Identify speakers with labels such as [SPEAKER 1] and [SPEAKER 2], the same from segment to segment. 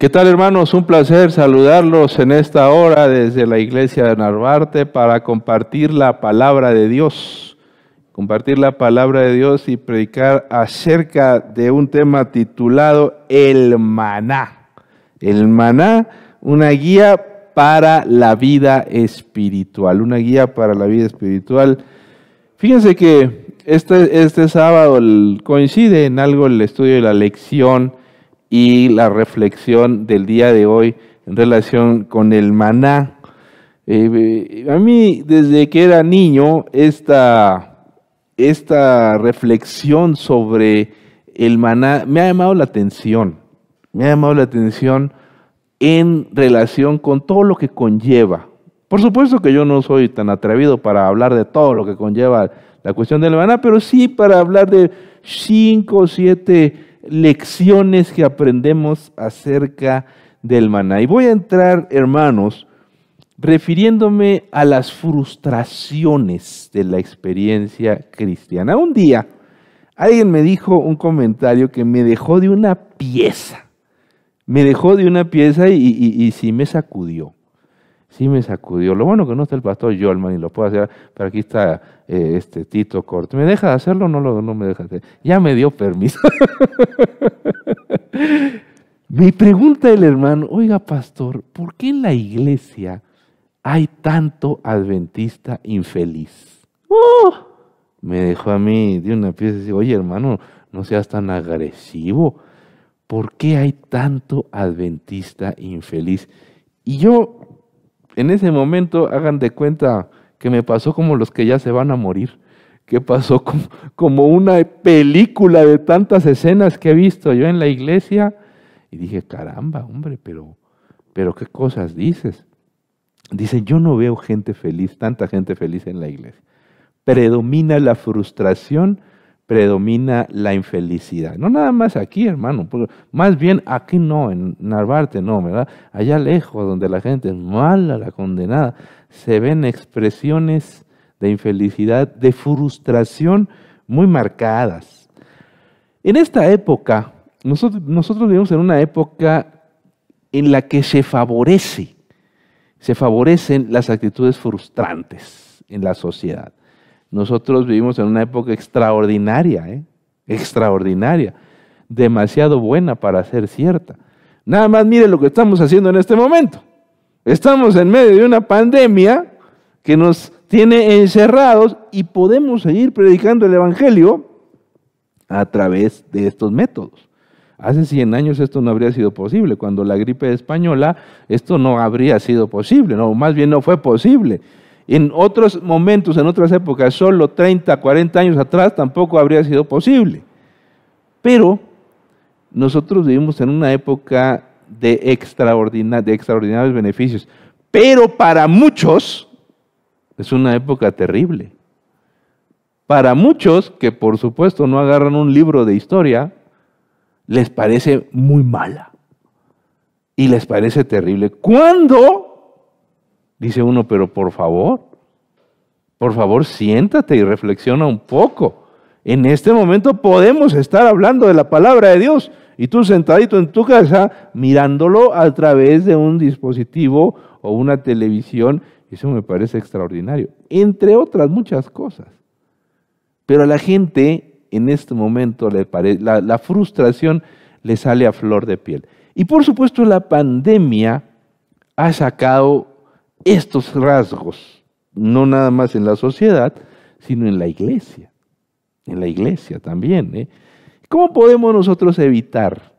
[SPEAKER 1] ¿Qué tal hermanos? Un placer saludarlos en esta hora desde la iglesia de Narvarte para compartir la palabra de Dios, compartir la palabra de Dios y predicar acerca de un tema titulado El maná. El maná, una guía para la vida espiritual, una guía para la vida espiritual. Fíjense que este, este sábado coincide en algo el estudio de la lección y la reflexión del día de hoy en relación con el maná. Eh, eh, a mí, desde que era niño, esta, esta reflexión sobre el maná me ha llamado la atención. Me ha llamado la atención en relación con todo lo que conlleva. Por supuesto que yo no soy tan atrevido para hablar de todo lo que conlleva la cuestión del maná, pero sí para hablar de cinco o siete lecciones que aprendemos acerca del maná. Y voy a entrar, hermanos, refiriéndome a las frustraciones de la experiencia cristiana. Un día alguien me dijo un comentario que me dejó de una pieza, me dejó de una pieza y, sí me sacudió sí me sacudió. Lo bueno que no está el pastor Yolman y lo puedo hacer, pero aquí está eh, este Tito corte ¿Me deja de hacerlo no, lo, no me deja hacerlo? Ya me dio permiso. me pregunta el hermano, oiga pastor, ¿por qué en la iglesia hay tanto adventista infeliz? ¡Oh! Me dejó a mí de una pieza y dice, oye hermano, no seas tan agresivo. ¿Por qué hay tanto adventista infeliz? Y yo en ese momento hagan de cuenta que me pasó como los que ya se van a morir, que pasó como, una película de tantas escenas que he visto yo en la iglesia. Y dije, caramba, hombre, pero, pero qué cosas dices. Dice, yo no veo gente feliz, tanta gente feliz en la iglesia. Predomina la frustración predomina la infelicidad. No nada más aquí, hermano, pues, más bien aquí no, en Narvarte no, ¿verdad? Allá lejos, donde la gente es mala, la condenada, se ven expresiones de infelicidad, de frustración muy marcadas. En esta época, nosotros, nosotros vivimos en una época en la que se favorece, se favorecen las actitudes frustrantes en la sociedad. Nosotros vivimos en una época extraordinaria, ¿eh? extraordinaria, demasiado buena para ser cierta. Nada más mire lo que estamos haciendo en este momento. Estamos en medio de una pandemia que nos tiene encerrados y podemos seguir predicando el Evangelio a través de estos métodos. Hace 100 años esto no habría sido posible. Cuando la gripe española, esto no habría sido posible, no, más bien no fue posible en otros momentos, en otras épocas, solo 30, 40 años atrás, tampoco habría sido posible. Pero nosotros vivimos en una época de, extraordinarios beneficios. Pero para muchos es una época terrible. Para muchos que por supuesto no agarran un libro de historia, les parece muy mala. Y les parece terrible. ¿Cuándo? Dice uno, pero por favor, por favor siéntate y reflexiona un poco. En este momento podemos estar hablando de la palabra de Dios y tú sentadito en tu casa mirándolo a través de un dispositivo o una televisión. Eso me parece extraordinario, entre otras muchas cosas. Pero a la gente en este momento le la frustración le sale a flor de piel. Y por supuesto la pandemia ha sacado estos rasgos, no nada más en la sociedad, sino en la iglesia, en la iglesia también. ¿eh? ¿Cómo podemos nosotros evitar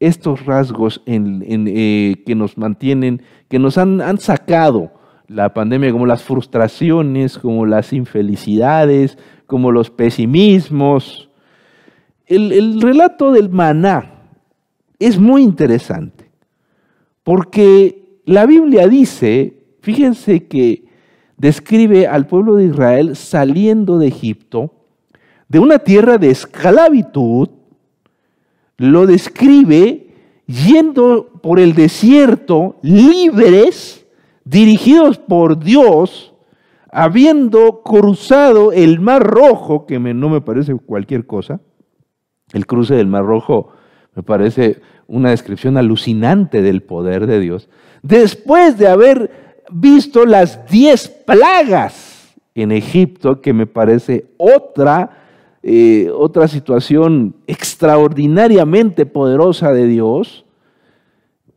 [SPEAKER 1] estos rasgos eh, que nos mantienen, que nos han, sacado la pandemia, como las frustraciones, como las infelicidades, como los pesimismos? El, el relato del maná es muy interesante, porque la Biblia dice Fíjense que describe al pueblo de Israel saliendo de Egipto, de una tierra de esclavitud, lo describe yendo por el desierto, libres, dirigidos por Dios, habiendo cruzado el Mar Rojo, que no me parece cualquier cosa, el cruce del Mar Rojo me parece una descripción alucinante del poder de Dios, después de haber visto las diez plagas en Egipto, que me parece otra, eh, otra situación extraordinariamente poderosa de Dios,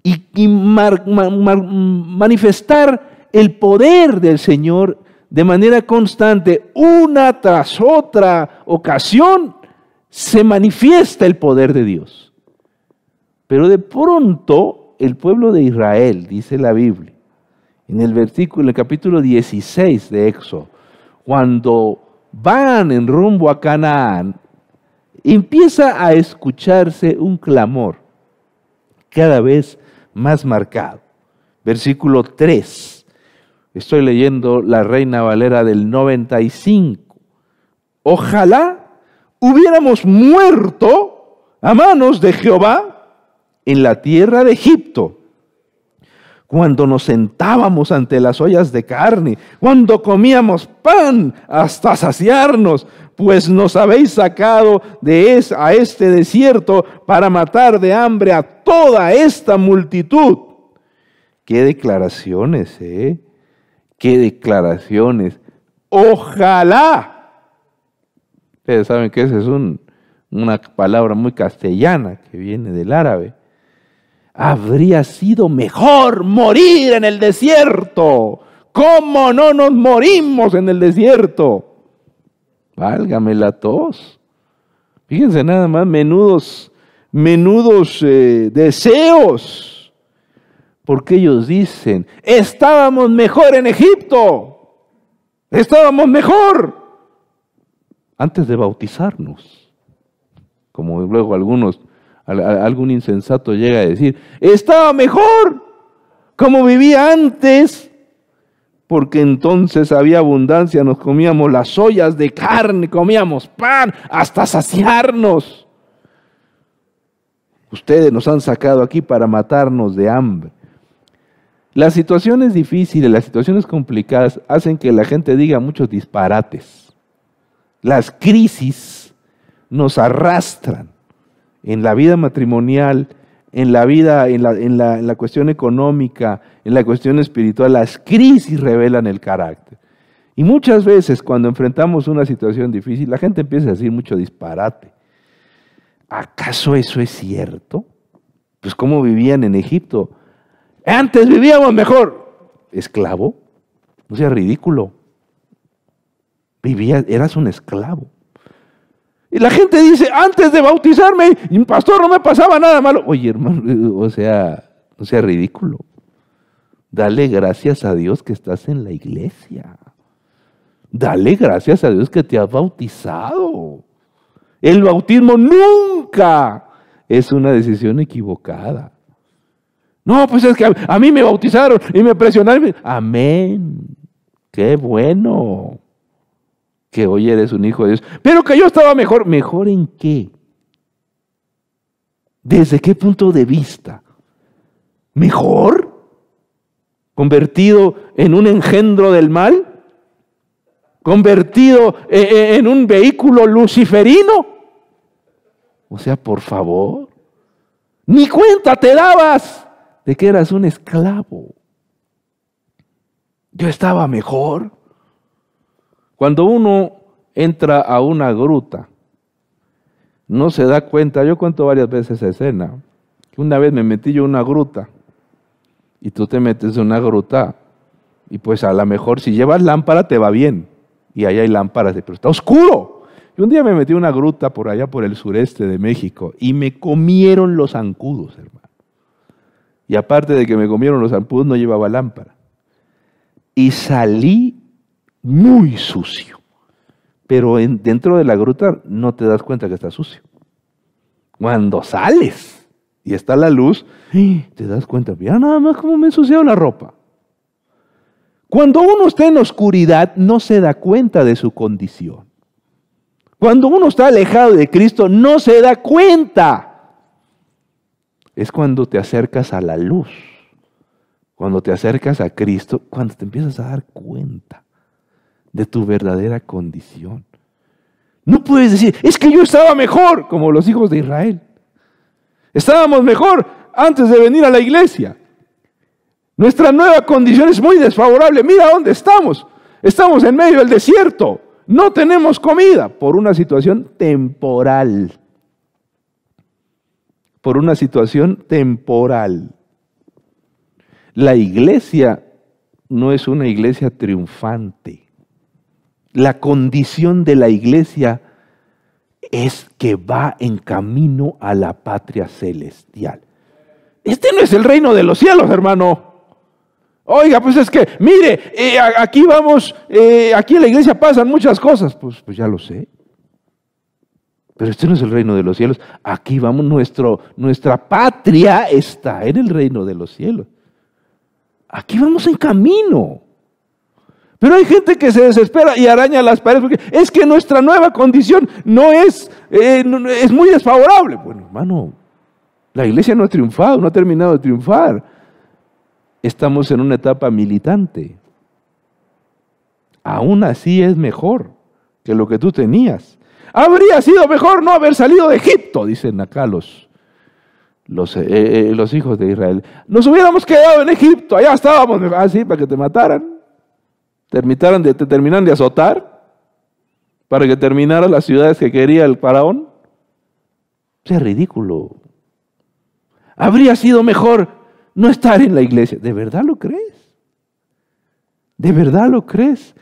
[SPEAKER 1] y, manifestar el poder del Señor de manera constante, una tras otra ocasión, se manifiesta el poder de Dios. Pero de pronto el pueblo de Israel, dice la Biblia, en el versículo, el capítulo 16 de Éxodo, cuando van en rumbo a Canaán, empieza a escucharse un clamor cada vez más marcado. Versículo 3. Estoy leyendo la Reina Valera del 95. Ojalá hubiéramos muerto a manos de Jehová en la tierra de Egipto cuando nos sentábamos ante las ollas de carne, cuando comíamos pan hasta saciarnos, pues nos habéis sacado de a este desierto para matar de hambre a toda esta multitud. Qué declaraciones, ¿eh? Qué declaraciones. Ojalá. Ustedes saben que esa es una palabra muy castellana que viene del árabe habría sido mejor morir en el desierto. ¿Cómo no nos morimos en el desierto? Válgame la tos. Fíjense nada más, menudos, menudos eh, deseos. Porque ellos dicen, estábamos mejor en Egipto. Estábamos mejor antes de bautizarnos. Como luego algunos algún insensato llega a decir, estaba mejor como vivía antes, porque entonces había abundancia, nos comíamos las ollas de carne, comíamos pan hasta saciarnos. Ustedes nos han sacado aquí para matarnos de hambre. Las situaciones difíciles, las situaciones complicadas hacen que la gente diga muchos disparates. Las crisis nos arrastran en la vida matrimonial, en la vida, en la, cuestión económica, en la cuestión espiritual, las crisis revelan el carácter. Y muchas veces cuando enfrentamos una situación difícil, la gente empieza a decir mucho disparate. ¿Acaso eso es cierto? Pues cómo vivían en Egipto. Antes vivíamos mejor. Esclavo. No sea ridículo. Vivía, eras un esclavo. Y la gente dice, antes de bautizarme, pastor, no me pasaba nada malo. Oye, hermano, o sea, sea ridículo. Dale gracias a Dios que estás en la iglesia. Dale gracias a Dios que te has bautizado. El bautismo nunca es una decisión equivocada. No, pues es que a, mí me bautizaron y me presionaron. Amén. Qué bueno que hoy eres un hijo de Dios, pero que yo estaba mejor. ¿Mejor en qué? ¿Desde qué punto de vista? ¿Mejor? ¿Convertido en un engendro del mal? ¿Convertido eh, eh, en un vehículo luciferino? O sea, por favor, ni cuenta te dabas de que eras un esclavo. Yo estaba mejor. Cuando uno entra a una gruta, no se da cuenta, yo cuento varias veces esa escena, que una vez me metí yo en una gruta y tú te metes en una gruta y pues a lo mejor si llevas lámpara te va bien y ahí hay lámparas, pero está oscuro. Y un día me metí en una gruta por allá por el sureste de México y me comieron los zancudos, hermano. Y aparte de que me comieron los zancudos no llevaba lámpara. Y salí muy sucio. Pero dentro de la gruta no te das cuenta que está sucio. Cuando sales y está la luz, te das cuenta, mira nada más cómo me he la ropa. Cuando uno está en oscuridad, no se da cuenta de su condición. Cuando uno está alejado de Cristo, no se da cuenta. Es cuando te acercas a la luz, cuando te acercas a Cristo, cuando te empiezas a dar cuenta de tu verdadera condición. No puedes decir, es que yo estaba mejor como los hijos de Israel. Estábamos mejor antes de venir a la iglesia. Nuestra nueva condición es muy desfavorable. Mira dónde estamos. Estamos en medio del desierto. No tenemos comida por una situación temporal. Por una situación temporal. La iglesia no es una iglesia triunfante. La condición de la iglesia es que va en camino a la patria celestial. Este no es el reino de los cielos, hermano. Oiga, pues es que, mire, eh, aquí vamos, eh, aquí en la iglesia pasan muchas cosas. Pues, pues ya lo sé. Pero este no es el reino de los cielos. Aquí vamos, nuestro, nuestra patria está en el reino de los cielos. Aquí vamos en camino. Pero hay gente que se desespera y araña las paredes porque es que nuestra nueva condición no es, eh, es muy desfavorable. Bueno, hermano, la iglesia no ha triunfado, no ha terminado de triunfar. Estamos en una etapa militante. Aún así es mejor que lo que tú tenías. Habría sido mejor no haber salido de Egipto, dicen acá los, eh, eh, hijos de Israel. Nos hubiéramos quedado en Egipto, allá estábamos, así, ah, para que te mataran terminaron de, te de azotar para que terminara las ciudades que quería el faraón. ¡Qué ridículo. Habría sido mejor no estar en la iglesia. ¿De verdad lo crees? ¿De verdad lo crees?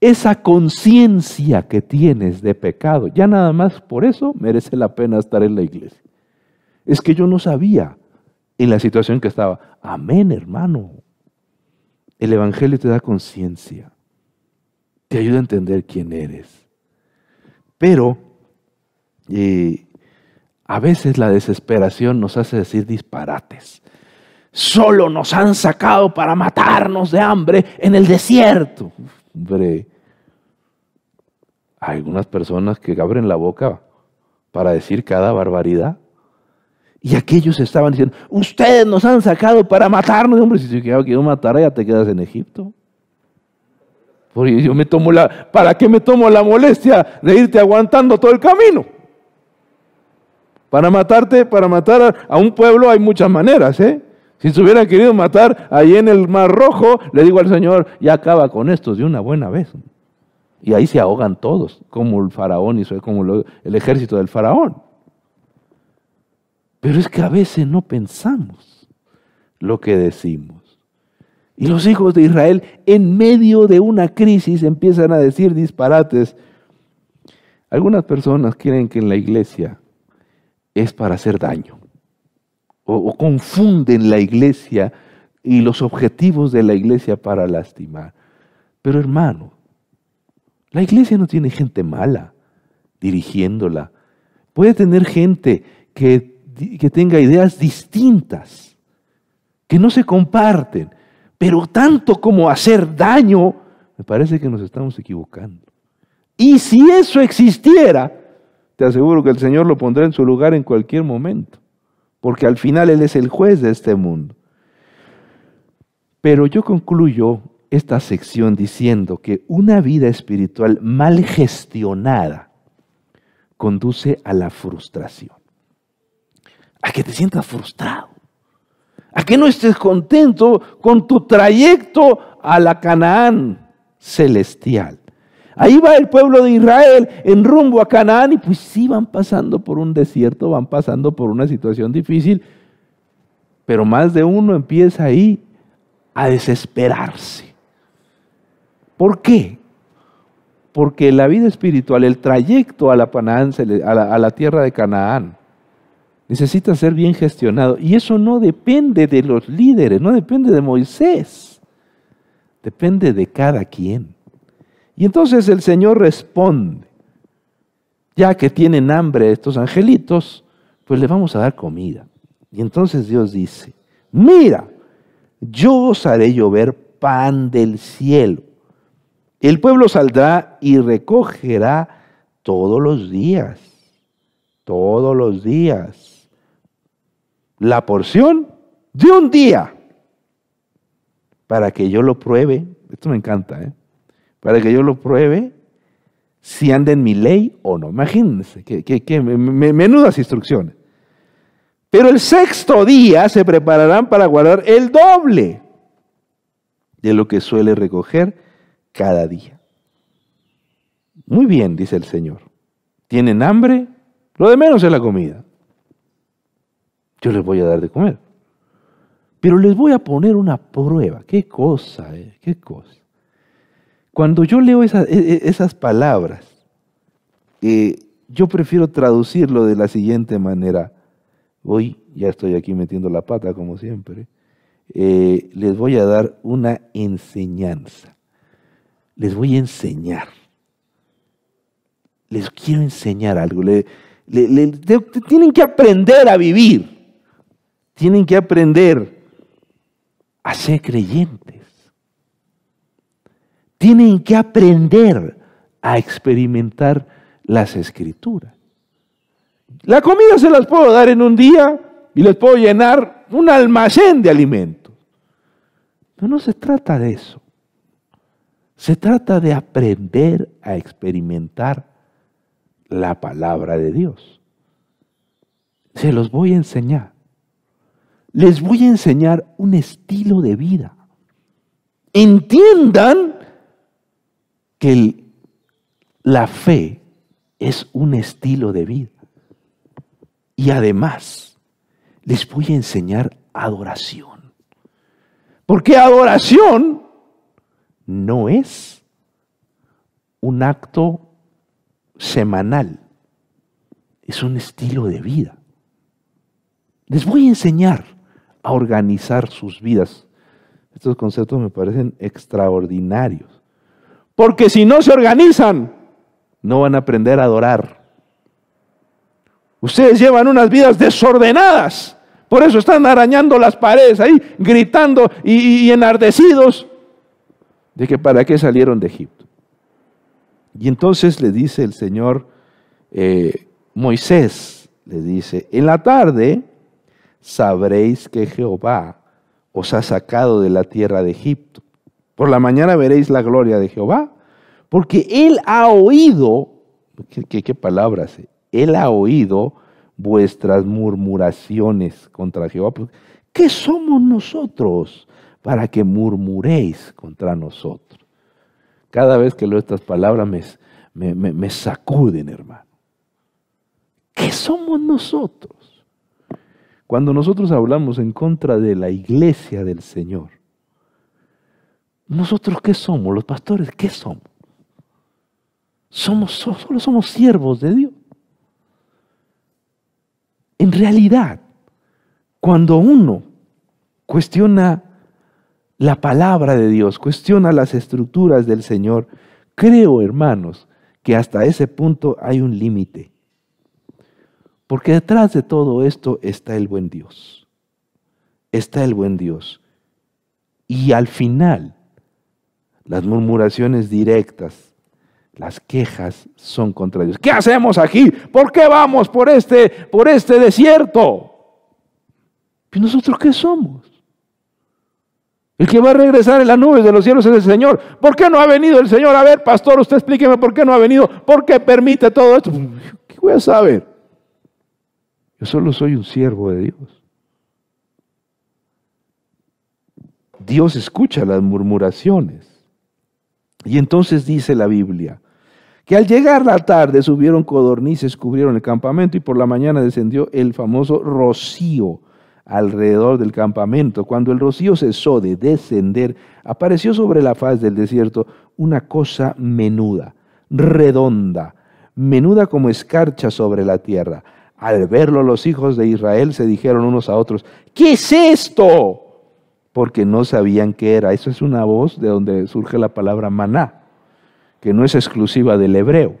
[SPEAKER 1] Esa conciencia que tienes de pecado, ya nada más por eso merece la pena estar en la iglesia. Es que yo no sabía en la situación que estaba. Amén, hermano. El Evangelio te da conciencia, te ayuda a entender quién eres. Pero eh, a veces la desesperación nos hace decir disparates. Solo nos han sacado para matarnos de hambre en el desierto. Hombre, hay algunas personas que abren la boca para decir cada barbaridad. Y aquellos estaban diciendo, ustedes nos han sacado para matarnos. hombre, si yo quiero matar, ya te quedas en Egipto. Porque yo me tomo la, ¿para qué me tomo la molestia de irte aguantando todo el camino? Para matarte, para matar a un pueblo hay muchas maneras, ¿eh? Si se hubieran querido matar ahí en el Mar Rojo, le digo al Señor, ya acaba con esto de una buena vez. Y ahí se ahogan todos, como el faraón y como el ejército del faraón. Pero es que a veces no pensamos lo que decimos. Y los hijos de Israel en medio de una crisis empiezan a decir disparates. Algunas personas quieren que en la iglesia es para hacer daño. O, o confunden la iglesia y los objetivos de la iglesia para lastimar. Pero hermano, la iglesia no tiene gente mala dirigiéndola. Puede tener gente que que tenga ideas distintas, que no se comparten, pero tanto como hacer daño, me parece que nos estamos equivocando. Y si eso existiera, te aseguro que el Señor lo pondrá en su lugar en cualquier momento, porque al final Él es el juez de este mundo. Pero yo concluyo esta sección diciendo que una vida espiritual mal gestionada conduce a la frustración a que te sientas frustrado, a que no estés contento con tu trayecto a la Canaán celestial. Ahí va el pueblo de Israel en rumbo a Canaán y pues sí van pasando por un desierto, van pasando por una situación difícil, pero más de uno empieza ahí a desesperarse. ¿Por qué? Porque la vida espiritual, el trayecto a la, a la tierra de Canaán, necesita ser bien gestionado. Y eso no depende de los líderes, no depende de Moisés, depende de cada quien. Y entonces el Señor responde, ya que tienen hambre estos angelitos, pues les vamos a dar comida. Y entonces Dios dice, mira, yo os haré llover pan del cielo. El pueblo saldrá y recogerá todos los días, todos los días la porción de un día para que yo lo pruebe. Esto me encanta, ¿eh? Para que yo lo pruebe si anda en mi ley o no. Imagínense, que, menudas instrucciones. Pero el sexto día se prepararán para guardar el doble de lo que suele recoger cada día. Muy bien, dice el Señor. ¿Tienen hambre? Lo de menos es la comida yo les voy a dar de comer. Pero les voy a poner una prueba. Qué cosa, eh, qué cosa. Cuando yo leo e, e, esas, palabras, eh, yo prefiero traducirlo de la siguiente manera. Hoy ya estoy aquí metiendo la pata como siempre. Eh, les voy a dar una enseñanza. Les voy a enseñar. Les quiero enseñar algo. tienen que aprender a vivir tienen que aprender a ser creyentes. Tienen que aprender a experimentar las escrituras. La comida se las puedo dar en un día y les puedo llenar un almacén de alimentos. Pero no se trata de eso. Se trata de aprender a experimentar la palabra de Dios. Se los voy a enseñar les voy a enseñar un estilo de vida. Entiendan que la fe es un estilo de vida. Y además, les voy a enseñar adoración. Porque adoración no es un acto semanal, es un estilo de vida. Les voy a enseñar a organizar sus vidas. Estos conceptos me parecen extraordinarios. Porque si no se organizan, no van a aprender a adorar. Ustedes llevan unas vidas desordenadas. Por eso están arañando las paredes ahí, gritando y, enardecidos de que para qué salieron de Egipto. Y entonces le dice el Señor, eh, Moisés, le dice, en la tarde sabréis que Jehová os ha sacado de la tierra de Egipto. Por la mañana veréis la gloria de Jehová, porque Él ha oído, ¿qué, palabras? Eh. Él ha oído vuestras murmuraciones contra Jehová. ¿Qué somos nosotros para que murmuréis contra nosotros? Cada vez que leo estas palabras me sacuden, hermano. ¿Qué somos nosotros? Cuando nosotros hablamos en contra de la iglesia del Señor, ¿nosotros qué somos? Los pastores, ¿qué somos? Somos, solo somos siervos de Dios. En realidad, cuando uno cuestiona la palabra de Dios, cuestiona las estructuras del Señor, creo, hermanos, que hasta ese punto hay un límite. Porque detrás de todo esto está el buen Dios. Está el buen Dios. Y al final, las murmuraciones directas, las quejas son contra Dios. ¿Qué hacemos aquí? ¿Por qué vamos por este, por este desierto? ¿Y nosotros qué somos? El que va a regresar en las nubes de los cielos es el Señor. ¿Por qué no ha venido el Señor? A ver, pastor, usted explíqueme por qué no ha venido. ¿Por qué permite todo esto? ¿Qué voy a saber? Yo solo soy un siervo de Dios. Dios escucha las murmuraciones. Y entonces dice la Biblia, que al llegar la tarde subieron codornices, cubrieron el campamento y por la mañana descendió el famoso rocío alrededor del campamento. Cuando el rocío cesó de descender, apareció sobre la faz del desierto una cosa menuda, redonda, menuda como escarcha sobre la tierra al verlo los hijos de Israel se dijeron unos a otros, ¿qué es esto? Porque no sabían qué era. Eso es una voz de donde surge la palabra maná, que no es exclusiva del hebreo.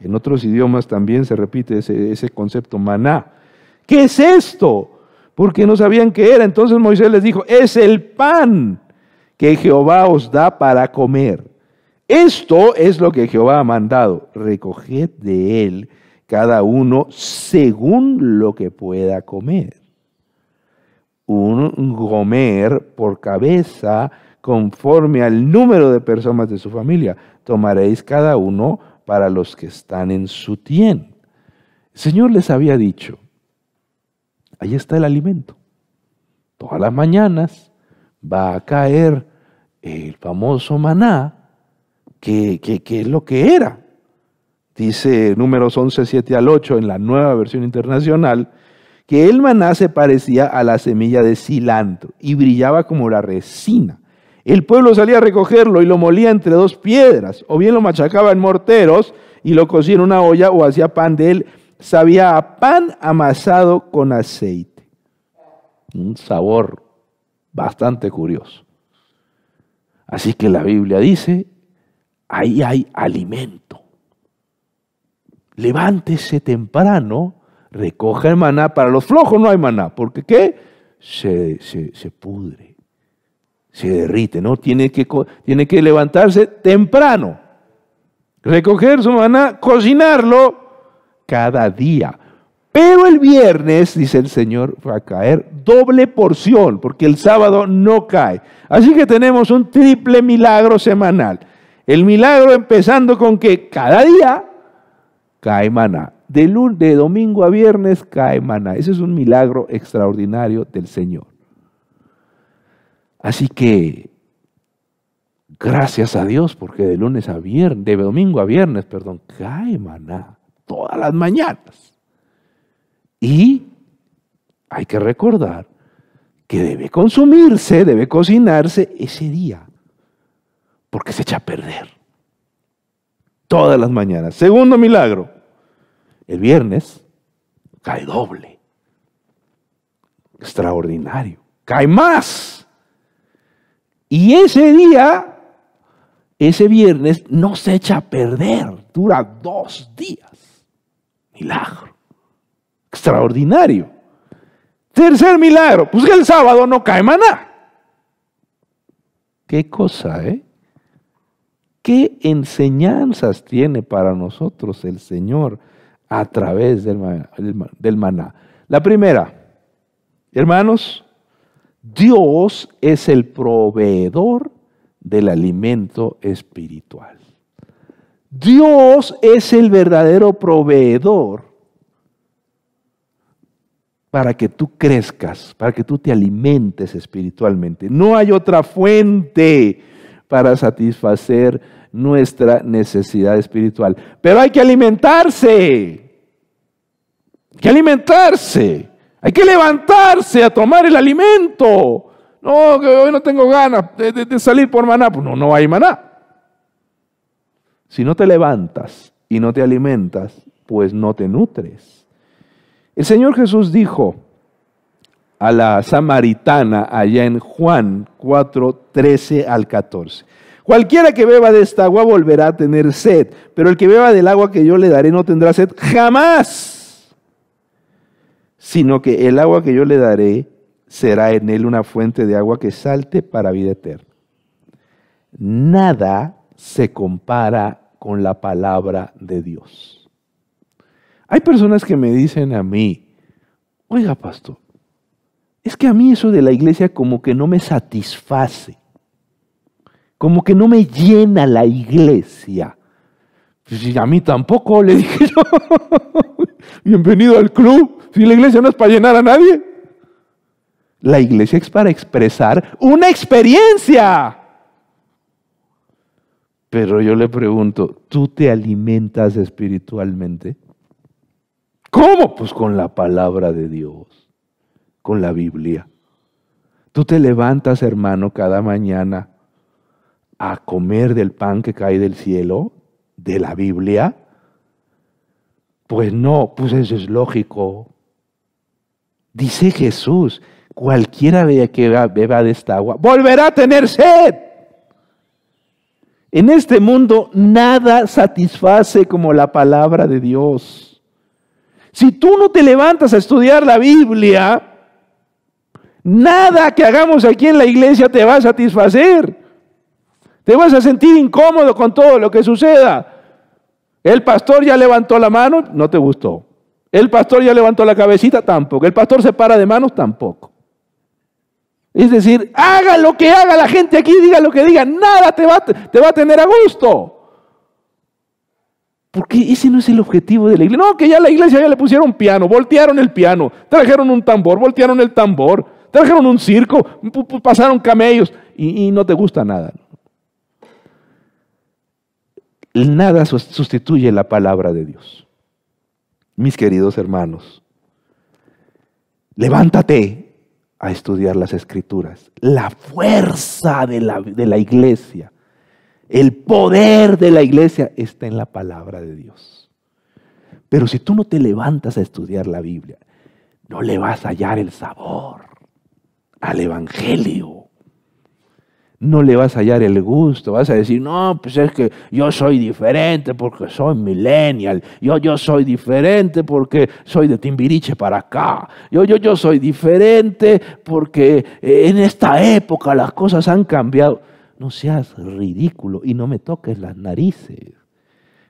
[SPEAKER 1] En otros idiomas también se repite ese, ese concepto maná. ¿Qué es esto? Porque no sabían qué era. Entonces Moisés les dijo, es el pan que Jehová os da para comer. Esto es lo que Jehová ha mandado. Recoged de él cada uno según lo que pueda comer. Un gomer por cabeza conforme al número de personas de su familia. Tomaréis cada uno para los que están en su tien. El Señor les había dicho, ahí está el alimento. Todas las mañanas va a caer el famoso maná, que, que, que es lo que era dice números 11, 7 al 8 en la nueva versión internacional, que el maná se parecía a la semilla de cilantro y brillaba como la resina. El pueblo salía a recogerlo y lo molía entre dos piedras, o bien lo machacaba en morteros y lo cocía en una olla o hacía pan de él. Sabía a pan amasado con aceite. Un sabor bastante curioso. Así que la Biblia dice, ahí hay alimento levántese temprano, recoja el maná. Para los flojos no hay maná, porque ¿qué? Se, se, pudre, se derrite, ¿no? Tiene que, tiene que levantarse temprano, recoger su maná, cocinarlo cada día. Pero el viernes, dice el Señor, va a caer doble porción, porque el sábado no cae. Así que tenemos un triple milagro semanal. El milagro empezando con que cada día cae De, lunes, domingo a viernes cae maná. Ese es un milagro extraordinario del Señor. Así que gracias a Dios porque de lunes a viernes, de domingo a viernes, perdón, cae todas las mañanas. Y hay que recordar que debe consumirse, debe cocinarse ese día porque se echa a perder todas las mañanas. Segundo milagro, el viernes cae doble. Extraordinario. Cae más. Y ese día, ese viernes, no se echa a perder. Dura dos días. Milagro. Extraordinario. Tercer milagro, pues que el sábado no cae maná. Qué cosa, ¿eh? ¿Qué enseñanzas tiene para nosotros el Señor a través del maná? La primera, hermanos, Dios es el proveedor del alimento espiritual. Dios es el verdadero proveedor para que tú crezcas, para que tú te alimentes espiritualmente. No hay otra fuente para satisfacer nuestra necesidad espiritual. Pero hay que alimentarse. Hay que alimentarse. Hay que levantarse a tomar el alimento. No, que hoy no tengo ganas de, salir por maná. Pues no, no hay maná. Si no te levantas y no te alimentas, pues no te nutres. El Señor Jesús dijo a la samaritana allá en Juan 4, 13 al 14. Cualquiera que beba de esta agua volverá a tener sed, pero el que beba del agua que yo le daré no tendrá sed jamás, sino que el agua que yo le daré será en él una fuente de agua que salte para vida eterna. Nada se compara con la palabra de Dios. Hay personas que me dicen a mí, oiga pastor, es que a mí eso de la iglesia como que no me satisface como que no me llena la iglesia. Pues, y a mí tampoco, le dije yo. Bienvenido al club. Si la iglesia no es para llenar a nadie. La iglesia es para expresar una experiencia. Pero yo le pregunto, ¿tú te alimentas espiritualmente? ¿Cómo? Pues con la palabra de Dios, con la Biblia. Tú te levantas, hermano, cada mañana a comer del pan que cae del cielo, de la Biblia? Pues no, pues eso es lógico. Dice Jesús, cualquiera que beba de esta agua volverá a tener sed. En este mundo nada satisface como la palabra de Dios. Si tú no te levantas a estudiar la Biblia, nada que hagamos aquí en la iglesia te va a satisfacer. Te vas a sentir incómodo con todo lo que suceda. El pastor ya levantó la mano, no te gustó. El pastor ya levantó la cabecita, tampoco. El pastor se para de manos, tampoco. Es decir, haga lo que haga la gente aquí, diga lo que diga, nada te va, a tener a gusto. Porque ese no es el objetivo de la iglesia. No, que ya la iglesia ya le pusieron piano, voltearon el piano, trajeron un tambor, voltearon el tambor, trajeron un circo, pasaron camellos y, y no te gusta nada. Nada sustituye la palabra de Dios. Mis queridos hermanos, levántate a estudiar las escrituras. La fuerza de la, de la iglesia, el poder de la iglesia está en la palabra de Dios. Pero si tú no te levantas a estudiar la Biblia, no le vas a hallar el sabor al Evangelio no le vas a hallar el gusto, vas a decir, no, pues es que yo soy diferente porque soy millennial, yo, yo soy diferente porque soy de Timbiriche para acá, yo, yo, yo soy diferente porque eh, en esta época las cosas han cambiado. No seas ridículo y no me toques las narices,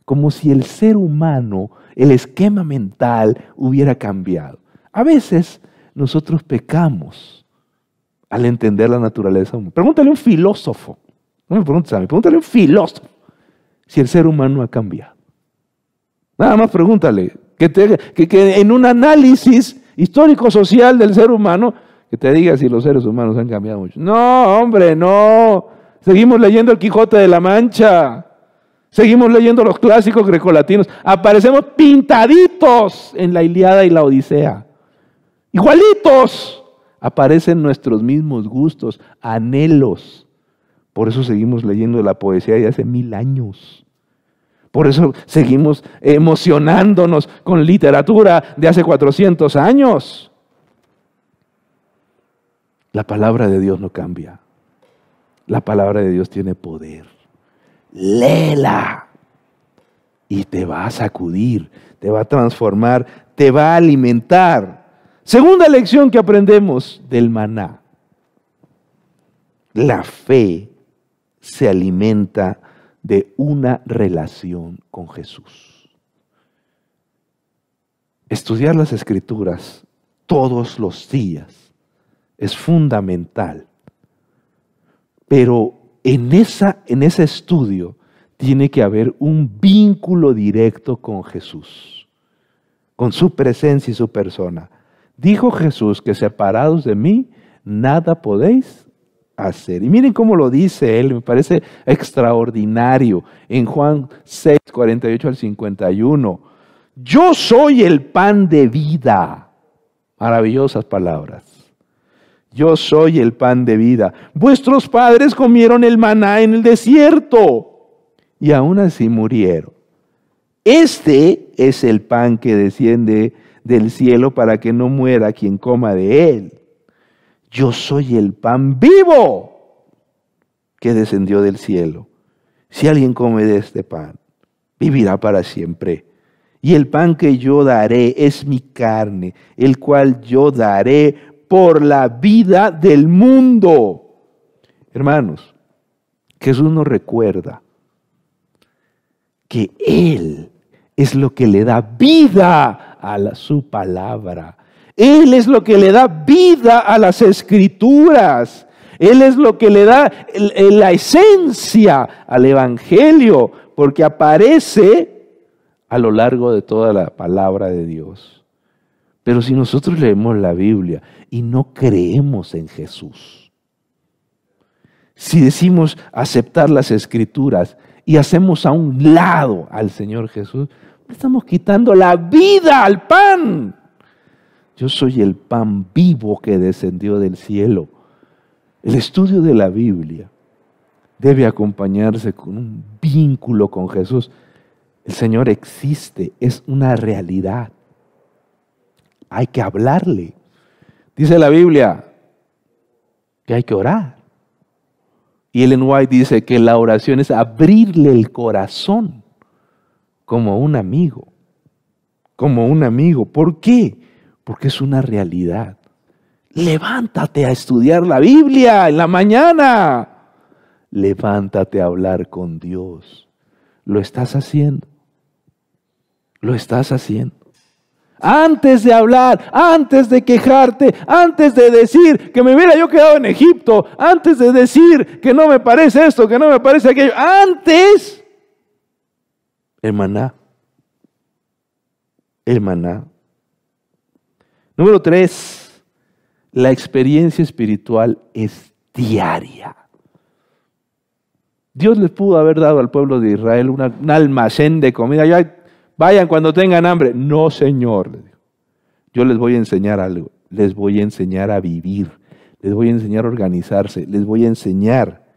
[SPEAKER 1] como si el ser humano, el esquema mental hubiera cambiado. A veces nosotros pecamos al entender la naturaleza humana. Pregúntale a un filósofo, no me preguntes a mí, pregúntale a un filósofo si el ser humano ha cambiado. Nada más pregúntale, que, te, en un análisis histórico-social del ser humano, que te diga si los seres humanos han cambiado mucho. No, hombre, no. Seguimos leyendo el Quijote de la Mancha. Seguimos leyendo los clásicos grecolatinos. Aparecemos pintaditos en la Iliada y la Odisea. Igualitos aparecen nuestros mismos gustos, anhelos. Por eso seguimos leyendo la poesía de hace mil años. Por eso seguimos emocionándonos con literatura de hace 400 años. La palabra de Dios no cambia. La palabra de Dios tiene poder. Léela y te va a sacudir, te va a transformar, te va a alimentar. Segunda lección que aprendemos del maná. La fe se alimenta de una relación con Jesús. Estudiar las escrituras todos los días es fundamental, pero en, esa, en ese estudio tiene que haber un vínculo directo con Jesús, con su presencia y su persona. Dijo Jesús que separados de mí, nada podéis hacer. Y miren cómo lo dice él, me parece extraordinario. En Juan 6, 48 al 51, yo soy el pan de vida. Maravillosas palabras. Yo soy el pan de vida. Vuestros padres comieron el maná en el desierto y aún así murieron. Este es el pan que desciende del cielo para que no muera quien coma de él. Yo soy el pan vivo que descendió del cielo. Si alguien come de este pan, vivirá para siempre. Y el pan que yo daré es mi carne, el cual yo daré por la vida del mundo. Hermanos, Jesús nos recuerda que Él es lo que le da vida a su palabra. Él es lo que le da vida a las escrituras. Él es lo que le da la esencia al Evangelio, porque aparece a lo largo de toda la palabra de Dios. Pero si nosotros leemos la Biblia y no creemos en Jesús, si decimos aceptar las escrituras y hacemos a un lado al Señor Jesús, estamos quitando la vida al pan. Yo soy el pan vivo que descendió del cielo. El estudio de la Biblia debe acompañarse con un vínculo con Jesús. El Señor existe, es una realidad. Hay que hablarle. Dice la Biblia que hay que orar. Y Ellen White dice que la oración es abrirle el corazón como un amigo, como un amigo. ¿Por qué? Porque es una realidad. Levántate a estudiar la Biblia en la mañana. Levántate a hablar con Dios. Lo estás haciendo. Lo estás haciendo. Antes de hablar, antes de quejarte, antes de decir que me hubiera yo quedado en Egipto, antes de decir que no me parece esto, que no me parece aquello, antes el maná. Número tres, la experiencia espiritual es diaria. Dios les pudo haber dado al pueblo de Israel un almacén de comida. Ya, vayan cuando tengan hambre. No, Señor, Yo les voy a enseñar algo. Les voy a enseñar a vivir. Les voy a enseñar a organizarse. Les voy a enseñar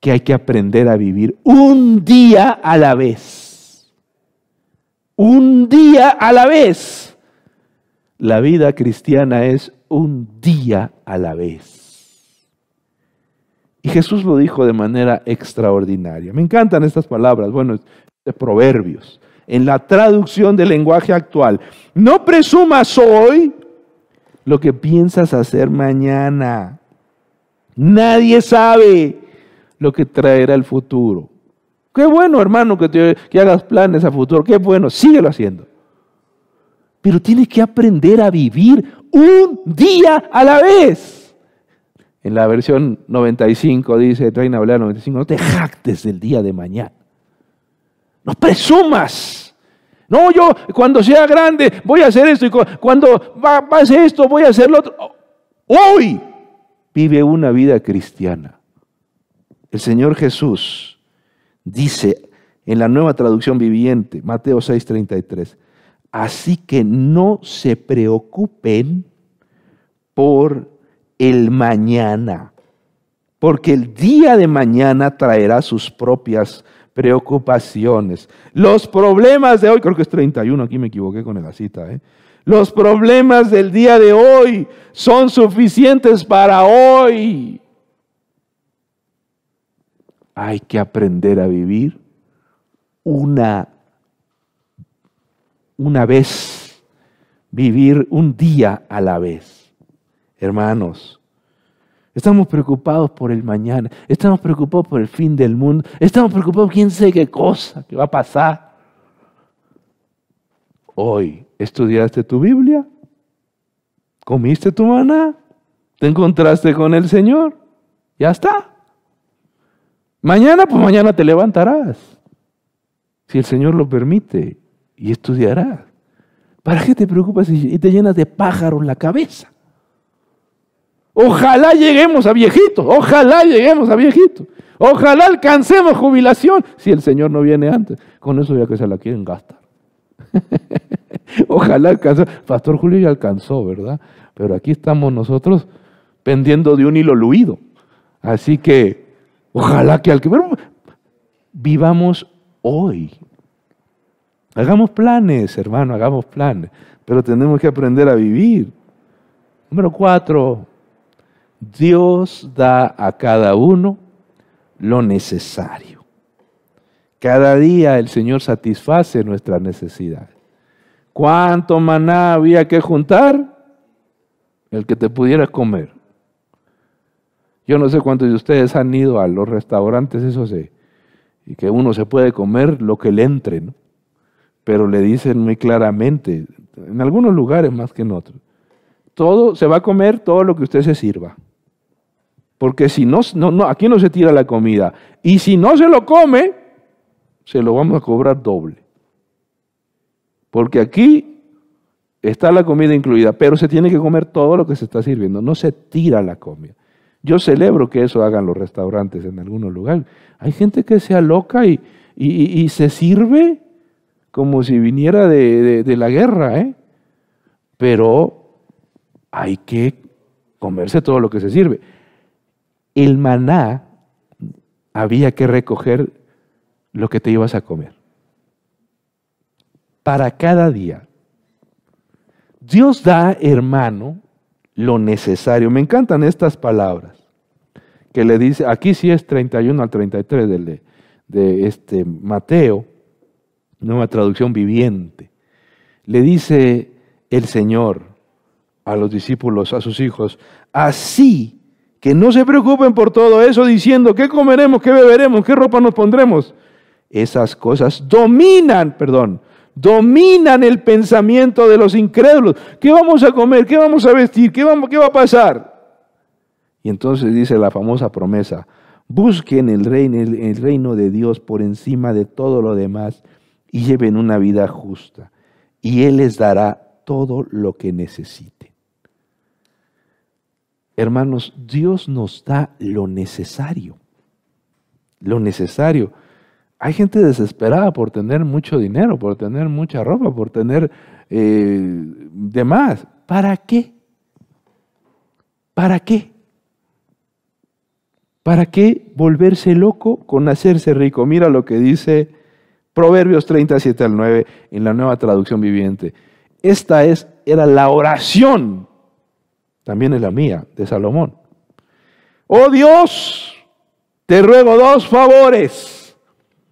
[SPEAKER 1] que hay que aprender a vivir un día a la vez. Un día a la vez. La vida cristiana es un día a la vez. Y Jesús lo dijo de manera extraordinaria. Me encantan estas palabras, bueno, de proverbios, en la traducción del lenguaje actual. No presumas hoy lo que piensas hacer mañana. Nadie sabe lo que traerá el futuro. Qué bueno, hermano, que, hagas planes a futuro. Qué bueno, síguelo haciendo. Pero tienes que aprender a vivir un día a la vez. En la versión 95 dice, Reina Valera 95, no te jactes del día de mañana. No presumas. No, yo cuando sea grande voy a hacer esto y cuando hacer esto voy a hacer lo otro. Hoy vive una vida cristiana. El Señor Jesús dice en la nueva traducción viviente, Mateo 6:33, así que no se preocupen por el mañana, porque el día de mañana traerá sus propias preocupaciones. Los problemas de hoy, creo que es 31, aquí me equivoqué con la cita, ¿eh? Los problemas del día de hoy son suficientes para hoy hay que aprender a vivir una, una vez, vivir un día a la vez. Hermanos, estamos preocupados por el mañana, estamos preocupados por el fin del mundo, estamos preocupados quién sabe qué cosa que va a pasar. Hoy, ¿estudiaste tu Biblia? ¿Comiste tu maná? ¿Te encontraste con el Señor? Ya está. Mañana, pues mañana te levantarás, si el Señor lo permite, y estudiarás. ¿Para qué te preocupas y te llenas de pájaros la cabeza? Ojalá lleguemos a viejitos, ojalá lleguemos a viejitos, ojalá alcancemos jubilación, si el Señor no viene antes. Con eso ya que se la quieren gastar. ojalá alcancemos. Pastor Julio ya alcanzó, ¿verdad? Pero aquí estamos nosotros pendiendo de un hilo luido. Así que Ojalá que al que vivamos hoy. Hagamos planes, hermano, hagamos planes, pero tenemos que aprender a vivir. Número cuatro, Dios da a cada uno lo necesario. Cada día el Señor satisface nuestras necesidades. ¿Cuánto maná había que juntar? El que te pudieras comer. Yo no sé cuántos de ustedes han ido a los restaurantes, eso sé, y que uno se puede comer lo que le entre, Pero le dicen muy claramente, en algunos lugares más que en otros, todo se va a comer todo lo que usted se sirva. Porque si no, aquí no se tira la comida. Y si no se lo come, se lo vamos a cobrar doble. Porque aquí está la comida incluida, pero se tiene que comer todo lo que se está sirviendo. No se tira la comida. Yo celebro que eso hagan los restaurantes en algunos lugares. Hay gente que se loca y, se sirve como si viniera de, la guerra, ¿eh? Pero hay que comerse todo lo que se sirve. El maná había que recoger lo que te ibas a comer. Para cada día. Dios da, hermano, lo necesario. Me encantan estas palabras que le dice, aquí sí es 31 al 33 de, este Mateo, una traducción viviente, le dice el Señor a los discípulos, a sus hijos, así que no se preocupen por todo eso diciendo, ¿qué comeremos, qué beberemos, qué ropa nos pondremos? Esas cosas dominan, perdón, dominan el pensamiento de los incrédulos. ¿Qué vamos a comer? ¿Qué vamos a vestir? ¿Qué, vamos, qué va a pasar? entonces dice la famosa promesa, busquen el reino, el reino de Dios por encima de todo lo demás y lleven una vida justa. Y Él les dará todo lo que necesiten. Hermanos, Dios nos da lo necesario. Lo necesario. Hay gente desesperada por tener mucho dinero, por tener mucha ropa, por tener eh, demás. ¿Para qué? ¿Para qué? ¿Para qué volverse loco con hacerse rico? Mira lo que dice Proverbios 37 al 9 en la nueva traducción viviente. Esta es, era la oración, también es la mía, de Salomón. Oh Dios, te ruego dos favores,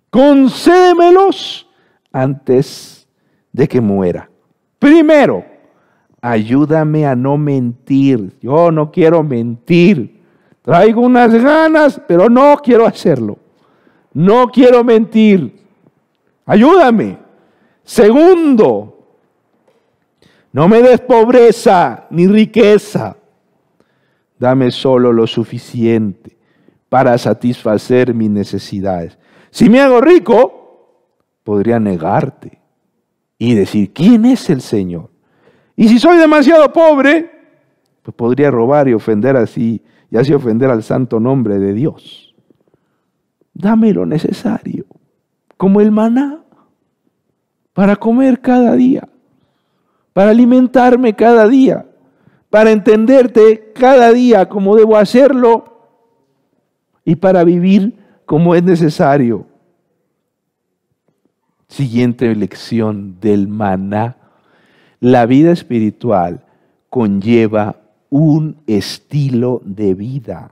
[SPEAKER 1] concédemelos antes de que muera. Primero, ayúdame a no mentir. Yo no quiero mentir. Traigo unas ganas, pero no quiero hacerlo. No quiero mentir. Ayúdame. Segundo, no me des pobreza ni riqueza. Dame solo lo suficiente para satisfacer mis necesidades. Si me hago rico, podría negarte y decir, ¿quién es el Señor? Y si soy demasiado pobre, pues podría robar y ofender así hace ofender al santo nombre de Dios. Dame lo necesario, como el maná, para comer cada día, para alimentarme cada día, para entenderte cada día como debo hacerlo y para vivir como es necesario. Siguiente lección del maná. La vida espiritual conlleva un estilo de vida.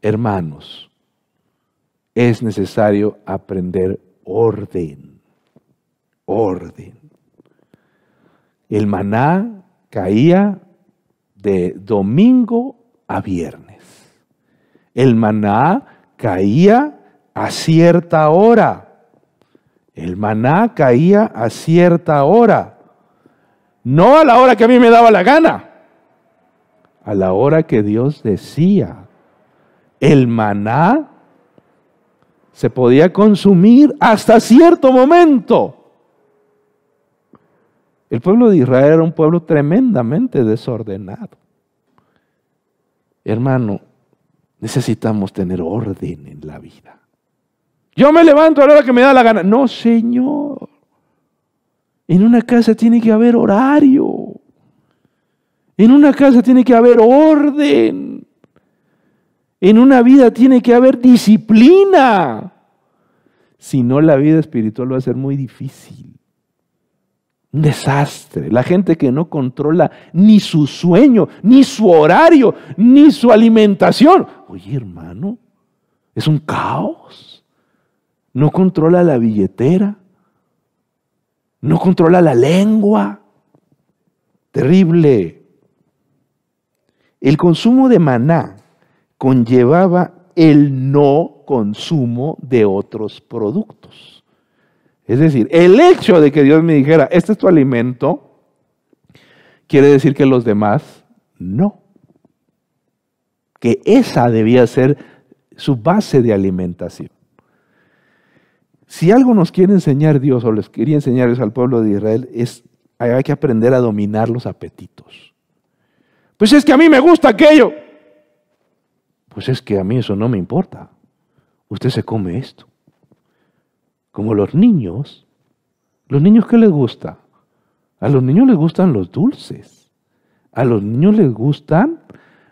[SPEAKER 1] Hermanos, es necesario aprender orden, orden. El maná caía de domingo a viernes. El maná caía a cierta hora. El maná caía a cierta hora. No a la hora que a mí me daba la gana a la hora que Dios decía. El maná se podía consumir hasta cierto momento. El pueblo de Israel era un pueblo tremendamente desordenado. Hermano, necesitamos tener orden en la vida. Yo me levanto a la hora que me da la gana. No, Señor. En una casa tiene que haber horario. En una casa tiene que haber orden. En una vida tiene que haber disciplina. Si no, la vida espiritual va a ser muy difícil. Un desastre. La gente que no controla ni su sueño, ni su horario, ni su alimentación. Oye, hermano, es un caos. No controla la billetera. No controla la lengua. Terrible. El consumo de maná conllevaba el no consumo de otros productos. Es decir, el hecho de que Dios me dijera, este es tu alimento, quiere decir que los demás no. Que esa debía ser su base de alimentación. Si algo nos quiere enseñar Dios o les quería enseñar al pueblo de Israel, es hay que aprender a dominar los apetitos. Pues es que a mí me gusta aquello. Pues es que a mí eso no me importa. Usted se come esto. Como los niños. ¿Los niños qué les gusta? A los niños les gustan los dulces. A los niños les gustan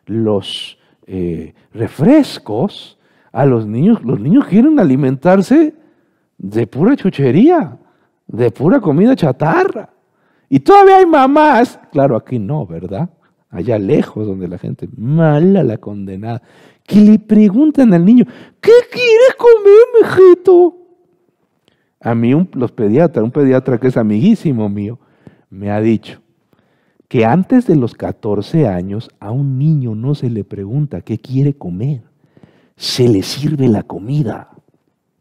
[SPEAKER 1] los eh, refrescos. A los niños, los niños quieren alimentarse de pura chuchería, de pura comida chatarra. Y todavía hay mamás, claro, aquí no, ¿verdad? allá lejos donde la gente mala la condenada, que le preguntan al niño, ¿qué quieres comer, mijito? A mí un, los pediatras, un pediatra que es amiguísimo mío, me ha dicho que antes de los 14 años a un niño no se le pregunta qué quiere comer, se le sirve la comida.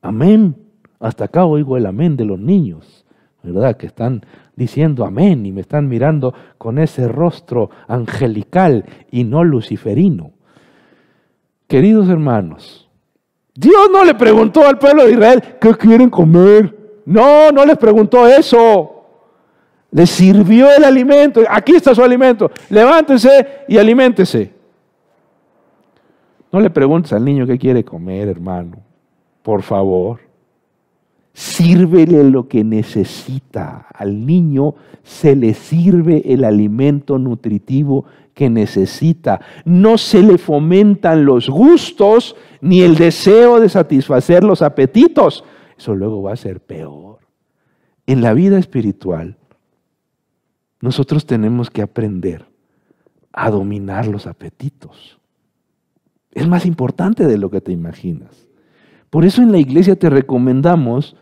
[SPEAKER 1] Amén. Hasta acá oigo el amén de los niños, ¿verdad? Que están diciendo amén y me están mirando con ese rostro angelical y no luciferino. Queridos hermanos, Dios no le preguntó al pueblo de Israel, ¿qué quieren comer? No, no les preguntó eso. Les sirvió el alimento. Aquí está su alimento. levántense y aliméntese. No le preguntes al niño qué quiere comer, hermano. Por favor sírvele lo que necesita. Al niño se le sirve el alimento nutritivo que necesita. No se le fomentan los gustos ni el deseo de satisfacer los apetitos. Eso luego va a ser peor. En la vida espiritual, nosotros tenemos que aprender a dominar los apetitos. Es más importante de lo que te imaginas. Por eso en la iglesia te recomendamos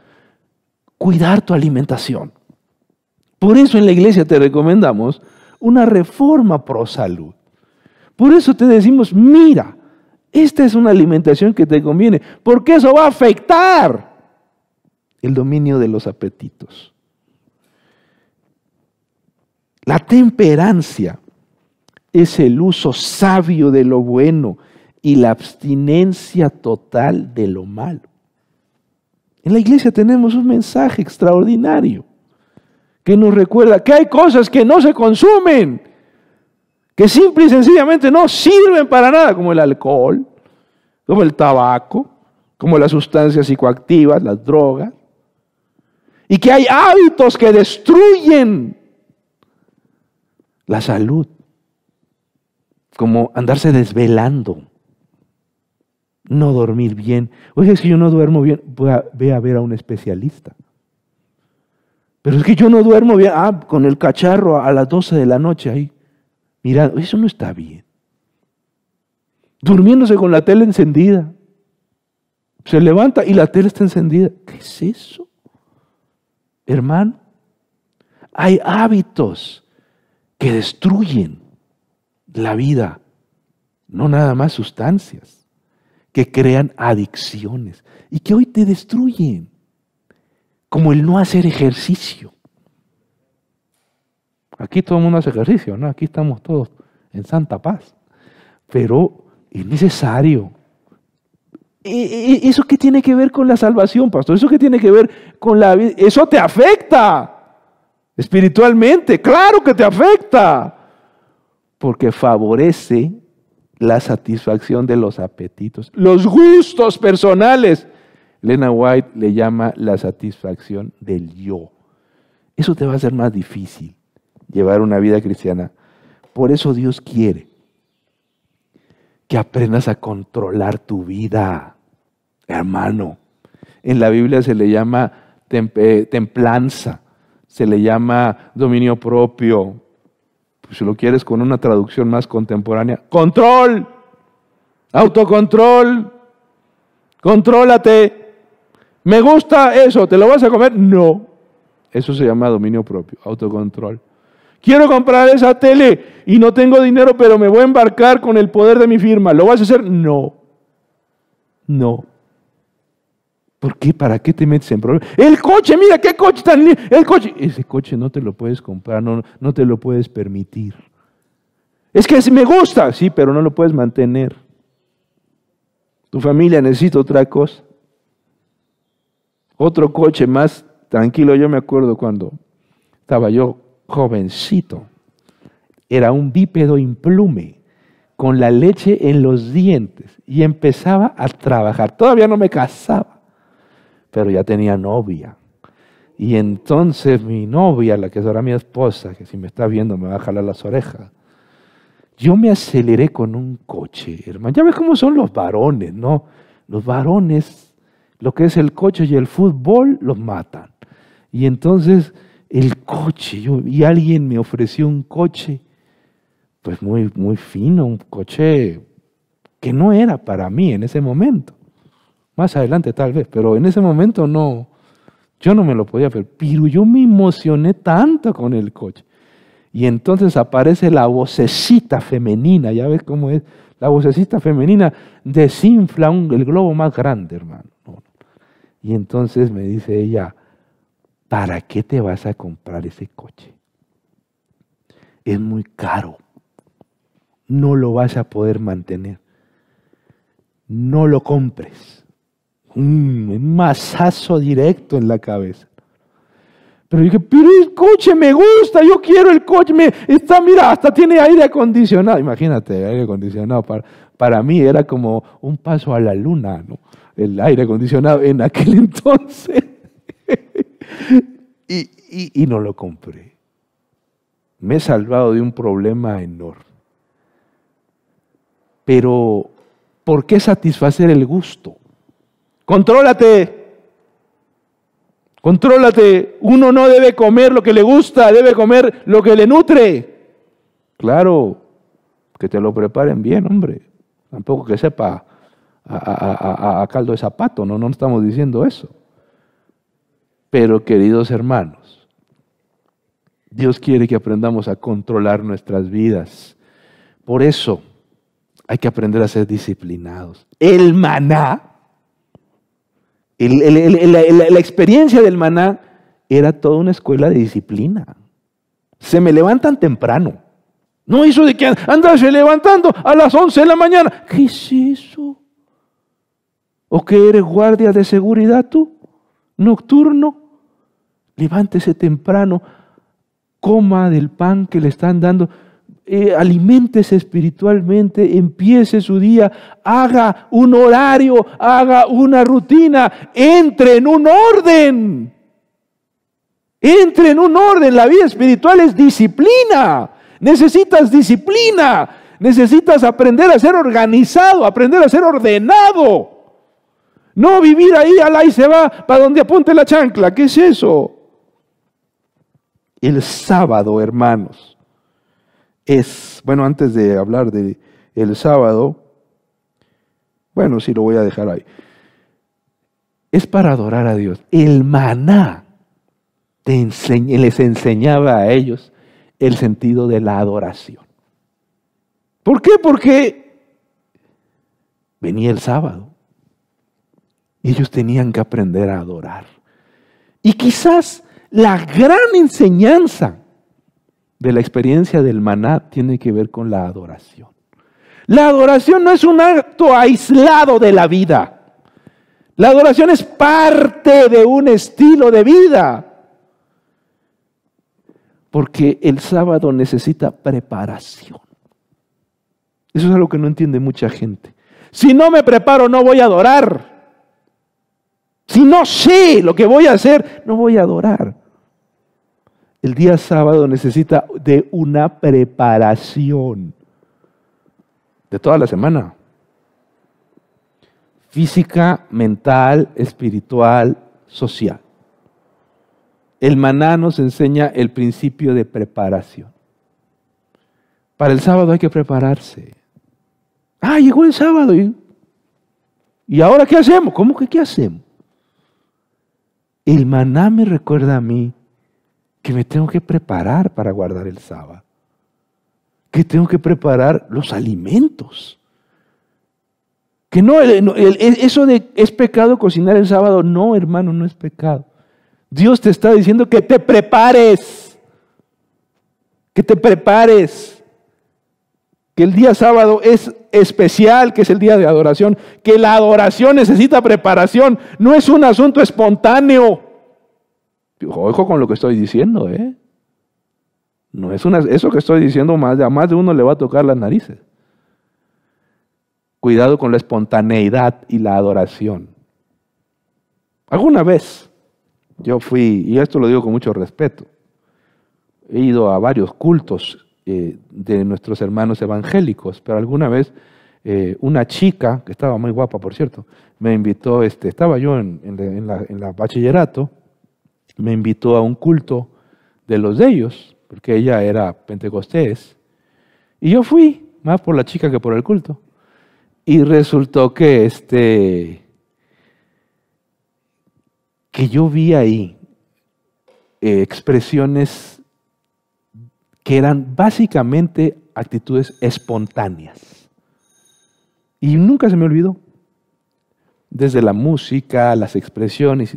[SPEAKER 1] cuidar tu alimentación. Por eso en la iglesia te recomendamos una reforma pro salud. Por eso te decimos, mira, esta es una alimentación que te conviene, porque eso va a afectar el dominio de los apetitos. La temperancia es el uso sabio de lo bueno y la abstinencia total de lo malo. En la iglesia tenemos un mensaje extraordinario que nos recuerda que hay cosas que no se consumen, que simple y sencillamente no sirven para nada, como el alcohol, como el tabaco, como las sustancias psicoactivas, las drogas, y que hay hábitos que destruyen la salud, como andarse desvelando, no dormir bien. Oye, si yo no duermo bien, voy a, a ver a un especialista. Pero es que yo no duermo bien, ah, con el cacharro a las 12 de la noche ahí. mirando eso no está bien. Durmiéndose con la tele encendida. Se levanta y la tele está encendida. ¿Qué es eso? Hermano, hay hábitos que destruyen la vida, no nada más sustancias que crean adicciones y que hoy te destruyen, como el no hacer ejercicio. Aquí todo el mundo hace ejercicio, ¿no? Aquí estamos todos en santa paz. Pero es necesario. ¿Eso qué tiene que ver con la salvación, pastor? ¿Eso qué tiene que ver con la vida? Eso te afecta espiritualmente, claro que te afecta, porque favorece la satisfacción de los apetitos, los gustos personales. Lena White le llama la satisfacción del yo. Eso te va a hacer más difícil llevar una vida cristiana. Por eso Dios quiere que aprendas a controlar tu vida, hermano. En la Biblia se le llama eh, templanza, se le llama dominio propio, pues, si lo quieres con una traducción más contemporánea, control, autocontrol, contrólate. Me gusta eso, ¿te lo vas a comer? No. Eso se llama dominio propio, autocontrol. Quiero comprar esa tele y no tengo dinero, pero me voy a embarcar con el poder de mi firma. ¿Lo vas a hacer? No. No. ¿Por qué? ¿Para qué te metes en problemas? El coche, mira qué coche tan lindo. El coche. Ese coche no te lo puedes comprar, no, no te lo puedes permitir. Es que me gusta, sí, pero no lo puedes mantener. Tu familia necesita otra cosa. Otro coche más tranquilo. Yo me acuerdo cuando estaba yo jovencito. Era un bípedo implume con la leche en los dientes y empezaba a trabajar. Todavía no me casaba pero ya tenía novia. Y entonces mi novia, la que es ahora mi esposa, que si me está viendo me va a jalar las orejas, yo me aceleré con un coche, hermano. Ya ves cómo son los varones, ¿no? Los varones, lo que es el coche y el fútbol, los matan. Y entonces el coche, y alguien me ofreció un coche, pues muy, muy fino, un coche que no era para mí en ese momento. Más adelante tal vez, pero en ese momento no, yo no me lo podía ver. Pero yo me emocioné tanto con el coche. Y entonces aparece la vocecita femenina, ya ves cómo es, la vocecita femenina desinfla el globo más grande, hermano. Y entonces me dice ella, ¿para qué te vas a comprar ese coche? Es muy caro. No lo vas a poder mantener. No lo compres un, masazo directo en la cabeza. Pero dije, pero el coche me gusta, yo quiero el coche, está, mira, hasta tiene aire acondicionado. Imagínate, aire acondicionado para, para mí era como un paso a la luna, ¿no? El aire acondicionado en aquel entonces. y, y no lo compré. Me he salvado de un problema enorme. Pero, ¿por qué satisfacer el gusto? Contrólate. Contrólate. Uno no debe comer lo que le gusta, debe comer lo que le nutre. Claro, que te lo preparen bien, hombre. Tampoco que sepa a, a caldo de zapato, no, no estamos diciendo eso. Pero queridos hermanos, Dios quiere que aprendamos a controlar nuestras vidas. Por eso hay que aprender a ser disciplinados. El maná la, experiencia del maná era toda una escuela de disciplina. Se me levantan temprano. No hizo de que andarse levantando a las 11 de la mañana. ¿Qué es eso? ¿O que eres guardia de seguridad tú? Nocturno. Levántese temprano. Coma del pan que le están dando eh, espiritualmente, empiece su día, haga un horario, haga una rutina, entre en un orden. Entre en un orden. La vida espiritual es disciplina. Necesitas disciplina. Necesitas aprender a ser organizado, aprender a ser ordenado. No vivir ahí, Al y se va para donde apunte la chancla. ¿Qué es eso? El sábado, hermanos, es, bueno, antes de hablar de el sábado, bueno, sí lo voy a dejar ahí. Es para adorar a Dios. El maná te les enseñaba a ellos el sentido de la adoración. ¿Por qué? Porque venía el sábado. Y ellos tenían que aprender a adorar. Y quizás la gran enseñanza de la experiencia del maná tiene que ver con la adoración. La adoración no es un acto aislado de la vida. La adoración es parte de un estilo de vida. Porque el sábado necesita preparación. Eso es algo que no entiende mucha gente. Si no me preparo, no voy a adorar. Si no sé lo que voy a hacer, no voy a adorar. El día sábado necesita de una preparación de toda la semana. Física, mental, espiritual, social. El maná nos enseña el principio de preparación. Para el sábado hay que prepararse. Ah, llegó el sábado. ¿Y, ¿y ahora qué hacemos? ¿Cómo que qué hacemos? El maná me recuerda a mí que me tengo que preparar para guardar el sábado, que tengo que preparar los alimentos. Que no, eso de es pecado cocinar el sábado, no, hermano, no es pecado. Dios te está diciendo que te prepares, que te prepares, que el día sábado es especial, que es el día de adoración, que la adoración necesita preparación, no es un asunto espontáneo. Ojo con lo que estoy diciendo, ¿eh? No es una, eso que estoy diciendo, más, a más de uno le va a tocar las narices. Cuidado con la espontaneidad y la adoración. Alguna vez yo fui, y esto lo digo con mucho respeto, he ido a varios cultos eh, de nuestros hermanos evangélicos, pero alguna vez eh, una chica, que estaba muy guapa por cierto, me invitó, este, estaba yo en, en la bachillerato, me invitó a un culto de los de ellos, porque ella era pentecostés. Y yo fui, más por la chica que por el culto. Y resultó que este que yo vi ahí eh, expresiones que eran básicamente actitudes espontáneas. Y nunca se me olvidó. Desde la música, las expresiones.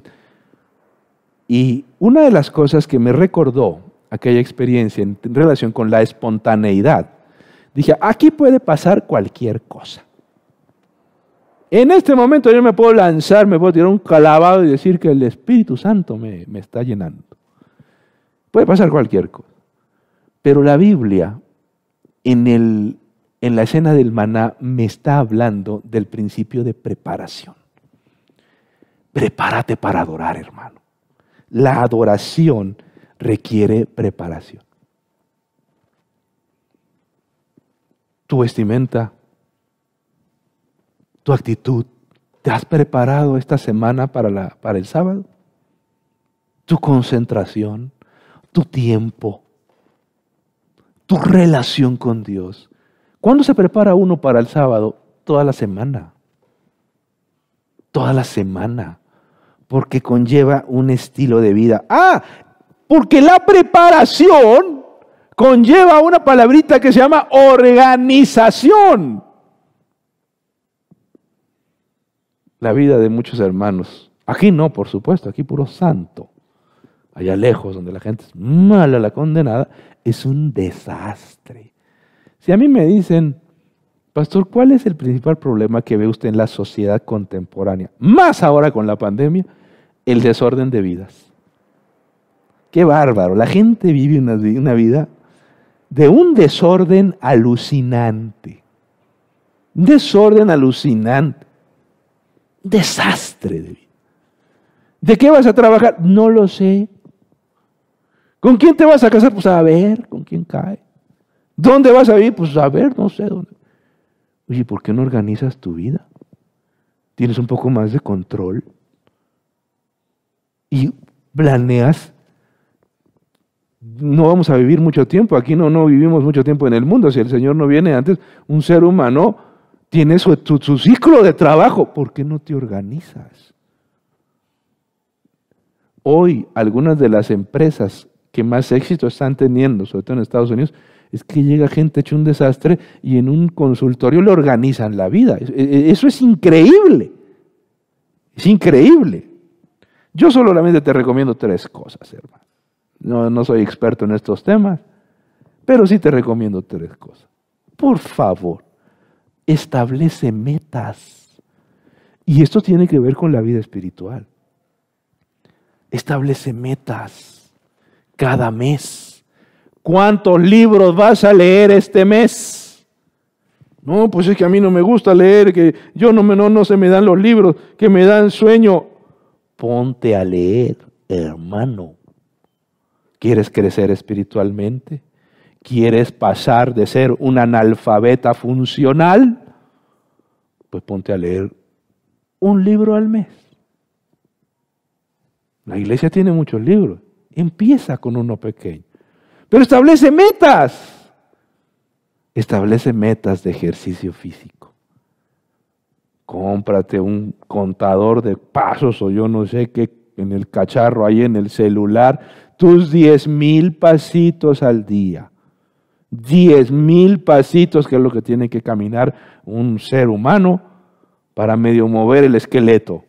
[SPEAKER 1] Y una de las cosas que me recordó aquella experiencia en relación con la espontaneidad, dije, aquí puede pasar cualquier cosa. En este momento yo me puedo lanzar, me puedo tirar un calabado y decir que el Espíritu Santo me, está llenando. Puede pasar cualquier cosa. Pero la Biblia, en, el, en la escena del maná, me está hablando del principio de preparación. Prepárate para adorar, hermano. La adoración requiere preparación. Tu vestimenta, tu actitud, ¿te has preparado esta semana para, el sábado? Tu concentración, tu tiempo, tu relación con Dios. ¿Cuándo se prepara uno para el sábado? Toda la semana. Toda la semana porque conlleva un estilo de vida. Ah, porque la preparación conlleva una palabrita que se llama organización. La vida de muchos hermanos. Aquí no, por supuesto, aquí puro santo. Allá lejos, donde la gente es mala, la condenada, es un desastre. Si a mí me dicen, Pastor, ¿cuál es el principal problema que ve usted en la sociedad contemporánea? Más ahora con la pandemia el desorden de vidas. Qué bárbaro. La gente vive una, vida de un desorden alucinante. Un desorden alucinante. Un desastre de vida. ¿De qué vas a trabajar? No lo sé. ¿Con quién te vas a casar? Pues a ver, ¿con quién cae? ¿Dónde vas a vivir? Pues a ver, no sé dónde. Oye, ¿por qué no organizas tu vida? ¿Tienes un poco más de control? y planeas, no vamos a vivir mucho tiempo, aquí no, no vivimos mucho tiempo en el mundo, si el Señor no viene antes, un ser humano tiene su, ciclo de trabajo, ¿por qué no te organizas? Hoy algunas de las empresas que más éxito están teniendo, sobre todo en Estados Unidos, es que llega gente hecho un desastre y en un consultorio le organizan la vida. E, e, eso es increíble. Es increíble. Yo solamente te recomiendo tres cosas, hermano. No, soy experto en estos temas, pero sí te recomiendo tres cosas. Por favor, establece metas. Y esto tiene que ver con la vida espiritual. Establece metas cada mes. ¿Cuántos libros vas a leer este mes? No, pues es que a mí no me gusta leer, que yo no, me, no, no se me dan los libros, que me dan sueño. Ponte a leer, hermano. ¿Quieres crecer espiritualmente? ¿Quieres pasar de ser un analfabeta funcional? Pues ponte a leer un libro al mes. La iglesia tiene muchos libros. Empieza con uno pequeño. Pero establece metas. Establece metas de ejercicio físico cómprate un contador de pasos o yo no sé qué en el cacharro ahí en el celular, tus 10 mil pasitos al día. 10 mil pasitos, que es lo que tiene que caminar un ser humano para medio mover el esqueleto.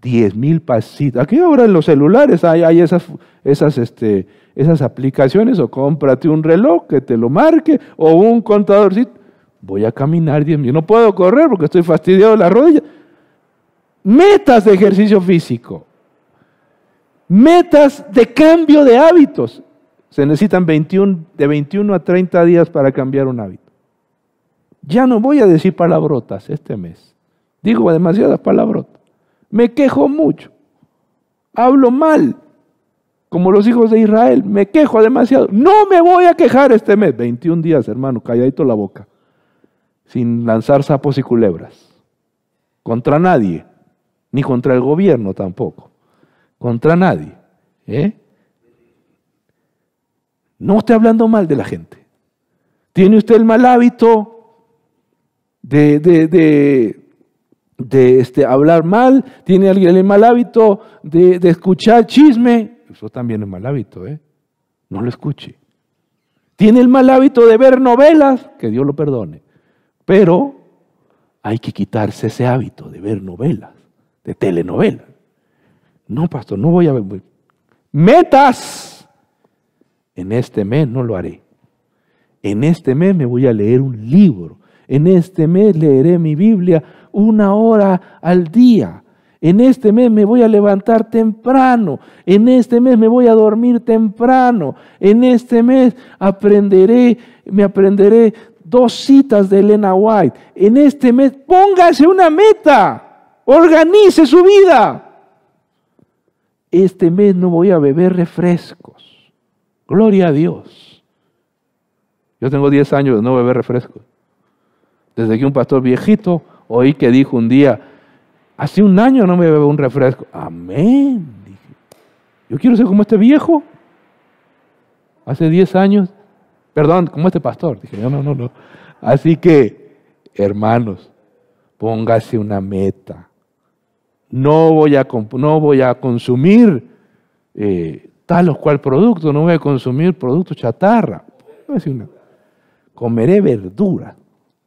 [SPEAKER 1] 10 mil pasitos. Aquí ahora en los celulares hay, esas, esas, este, esas aplicaciones o cómprate un reloj que te lo marque o un contadorcito Voy a caminar 10 No puedo correr porque estoy fastidiado de las rodillas. Metas de ejercicio físico. Metas de cambio de hábitos. Se necesitan de 21 a 30 días para cambiar un hábito. Ya no voy a decir palabrotas este mes. Digo demasiadas palabrotas. Me quejo mucho. Hablo mal. Como los hijos de Israel. Me quejo demasiado. No me voy a quejar este mes. 21 días, hermano. Calladito la boca sin lanzar sapos y culebras. Contra nadie, ni contra el gobierno tampoco. Contra nadie. ¿eh? No esté hablando mal de la gente. Tiene usted el mal hábito de, de, este, hablar mal, tiene alguien el mal hábito de, escuchar chisme, eso también es mal hábito, ¿eh? no lo escuche. Tiene el mal hábito de ver novelas, que Dios lo perdone. Pero hay que quitarse ese hábito de ver novelas, de telenovelas. No, pastor, no voy a ver. Metas. En este mes no lo haré. En este mes me voy a leer un libro. En este mes leeré mi Biblia una hora al día. En este mes me voy a levantar temprano. En este mes me voy a dormir temprano. En este mes aprenderé, me aprenderé dos citas de Elena White en este mes. Póngase una meta, organice su vida. Este mes no voy a beber refrescos. Gloria a Dios. Yo tengo 10 años de no beber refrescos. Desde que un pastor viejito oí que dijo un día, hace un año no me bebo un refresco. Amén. yo quiero ser como este viejo. Hace 10 años Perdón, como este pastor. Dije, no, no, no, no. Así que, hermanos, póngase una meta. No voy a, no voy a consumir eh, tal o cual producto, no voy a consumir producto chatarra. una. Comeré verdura.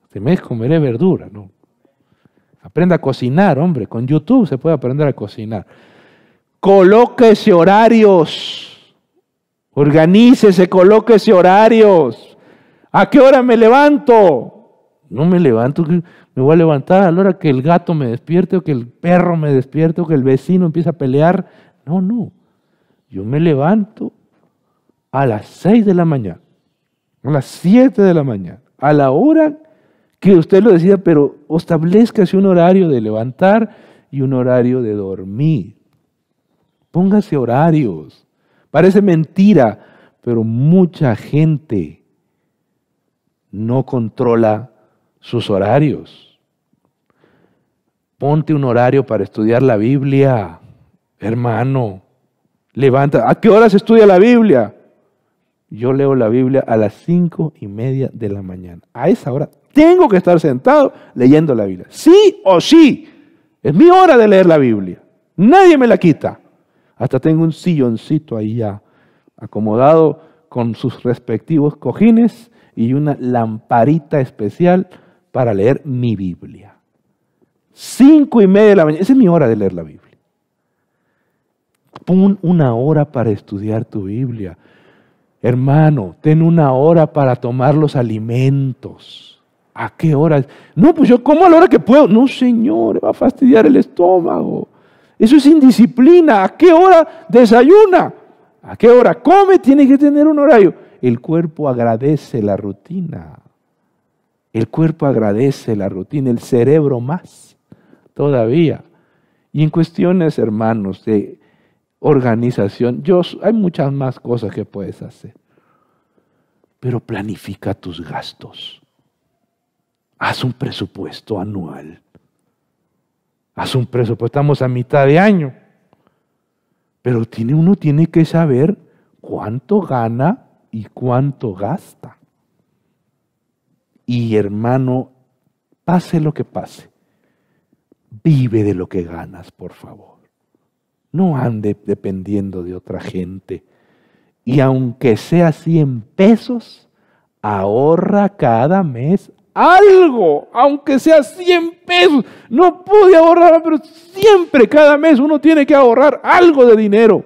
[SPEAKER 1] Este mes comeré verdura, ¿no? Aprenda a cocinar, hombre. Con YouTube se puede aprender a cocinar. Colóquese horarios Organícese, colóquese horarios. ¿A qué hora me levanto? No me levanto, me voy a levantar a la hora que el gato me despierte o que el perro me despierte o que el vecino empiece a pelear. No, no. Yo me levanto a las seis de la mañana, a las siete de la mañana, a la hora que usted lo decida, pero establezcase un horario de levantar y un horario de dormir. Póngase horarios. Parece mentira, pero mucha gente no controla sus horarios. Ponte un horario para estudiar la Biblia, hermano. Levanta. ¿A qué hora se estudia la Biblia? Yo leo la Biblia a las cinco y media de la mañana. A esa hora tengo que estar sentado leyendo la Biblia. Sí o sí. Es mi hora de leer la Biblia. Nadie me la quita. Hasta tengo un silloncito ahí ya, acomodado con sus respectivos cojines y una lamparita especial para leer mi Biblia. Cinco y media de la mañana, esa es mi hora de leer la Biblia. Pon una hora para estudiar tu Biblia. Hermano, ten una hora para tomar los alimentos. ¿A qué hora? No, pues yo como a la hora que puedo. No, Señor, va a fastidiar el estómago. Eso es indisciplina. ¿A qué hora desayuna? ¿A qué hora come? Tiene que tener un horario. El cuerpo agradece la rutina. El cuerpo agradece la rutina, el cerebro más todavía. Y en cuestiones, hermanos, de organización, yo, hay muchas más cosas que puedes hacer. Pero planifica tus gastos. Haz un presupuesto anual. Haz un presupuesto, estamos a mitad de año. Pero tiene, uno tiene que saber cuánto gana y cuánto gasta. Y hermano, pase lo que pase, vive de lo que ganas, por favor. No ande dependiendo de otra gente. Y aunque sea 100 pesos, ahorra cada mes algo, aunque sea 100 pesos. No pude ahorrar, pero siempre, cada mes, uno tiene que ahorrar algo de dinero.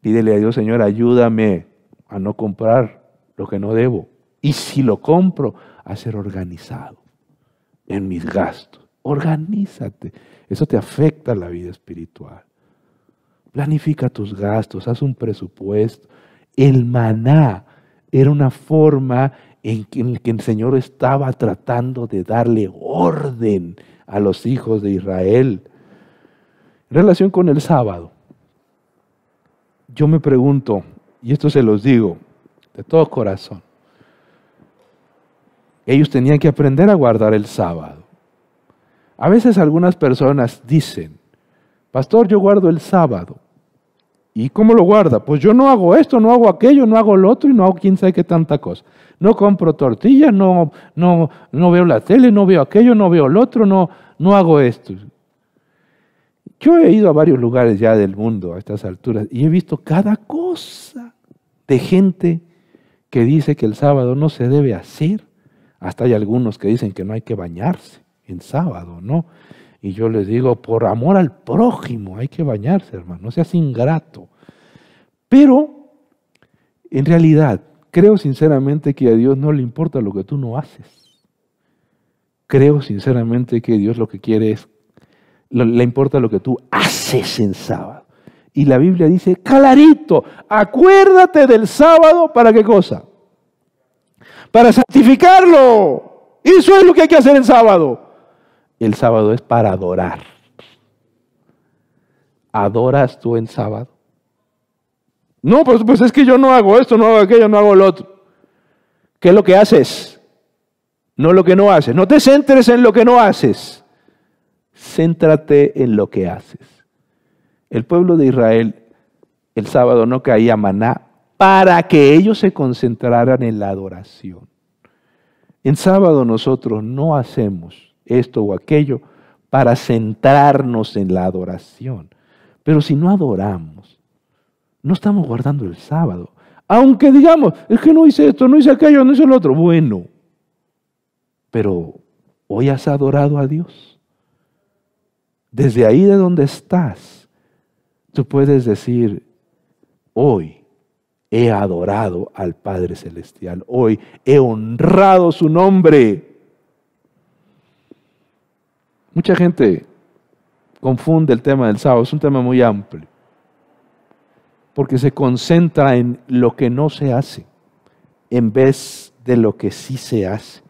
[SPEAKER 1] Pídele a Dios, Señor, ayúdame a no comprar lo que no debo. Y si lo compro, a ser organizado en mis gastos. Organízate. Eso te afecta la vida espiritual. Planifica tus gastos, haz un presupuesto. El maná era una forma en que el Señor estaba tratando de darle orden a los hijos de Israel. En relación con el sábado, yo me pregunto, y esto se los digo de todo corazón, ellos tenían que aprender a guardar el sábado. A veces algunas personas dicen, pastor, yo guardo el sábado. ¿Y cómo lo guarda? Pues yo no hago esto, no hago aquello, no hago lo otro y no hago quién sabe qué tanta cosa. No compro tortillas, no, no, no veo la tele, no veo aquello, no veo lo otro, no, no hago esto. Yo he ido a varios lugares ya del mundo a estas alturas y he visto cada cosa de gente que dice que el sábado no se debe hacer. Hasta hay algunos que dicen que no hay que bañarse en sábado, ¿no? Y yo les digo, por amor al prójimo hay que bañarse, hermano, no seas ingrato. Pero, en realidad, creo sinceramente que a Dios no le importa lo que tú no haces. Creo sinceramente que Dios lo que quiere es, le importa lo que tú haces en sábado. Y la Biblia dice, clarito, acuérdate del sábado para qué cosa? Para santificarlo. Eso es lo que hay que hacer en sábado. El sábado es para adorar. ¿Adoras tú en sábado? No, pues, pues, es que yo no hago esto, no hago aquello, no hago lo otro. ¿Qué es lo que haces? No lo que no haces. No te centres en lo que no haces. Céntrate en lo que haces. El pueblo de Israel el sábado no caía maná para que ellos se concentraran en la adoración. En sábado nosotros no hacemos esto o aquello para centrarnos en la adoración. Pero si no adoramos, no estamos guardando el sábado. Aunque digamos, es que no hice esto, no hice aquello, no hice lo otro. Bueno, pero hoy has adorado a Dios. Desde ahí de donde estás, tú puedes decir, hoy he adorado al Padre Celestial, hoy he honrado su nombre. Mucha gente confunde el tema del sábado, es un tema muy amplio, porque se concentra en lo que no se hace en vez de lo que sí se hace.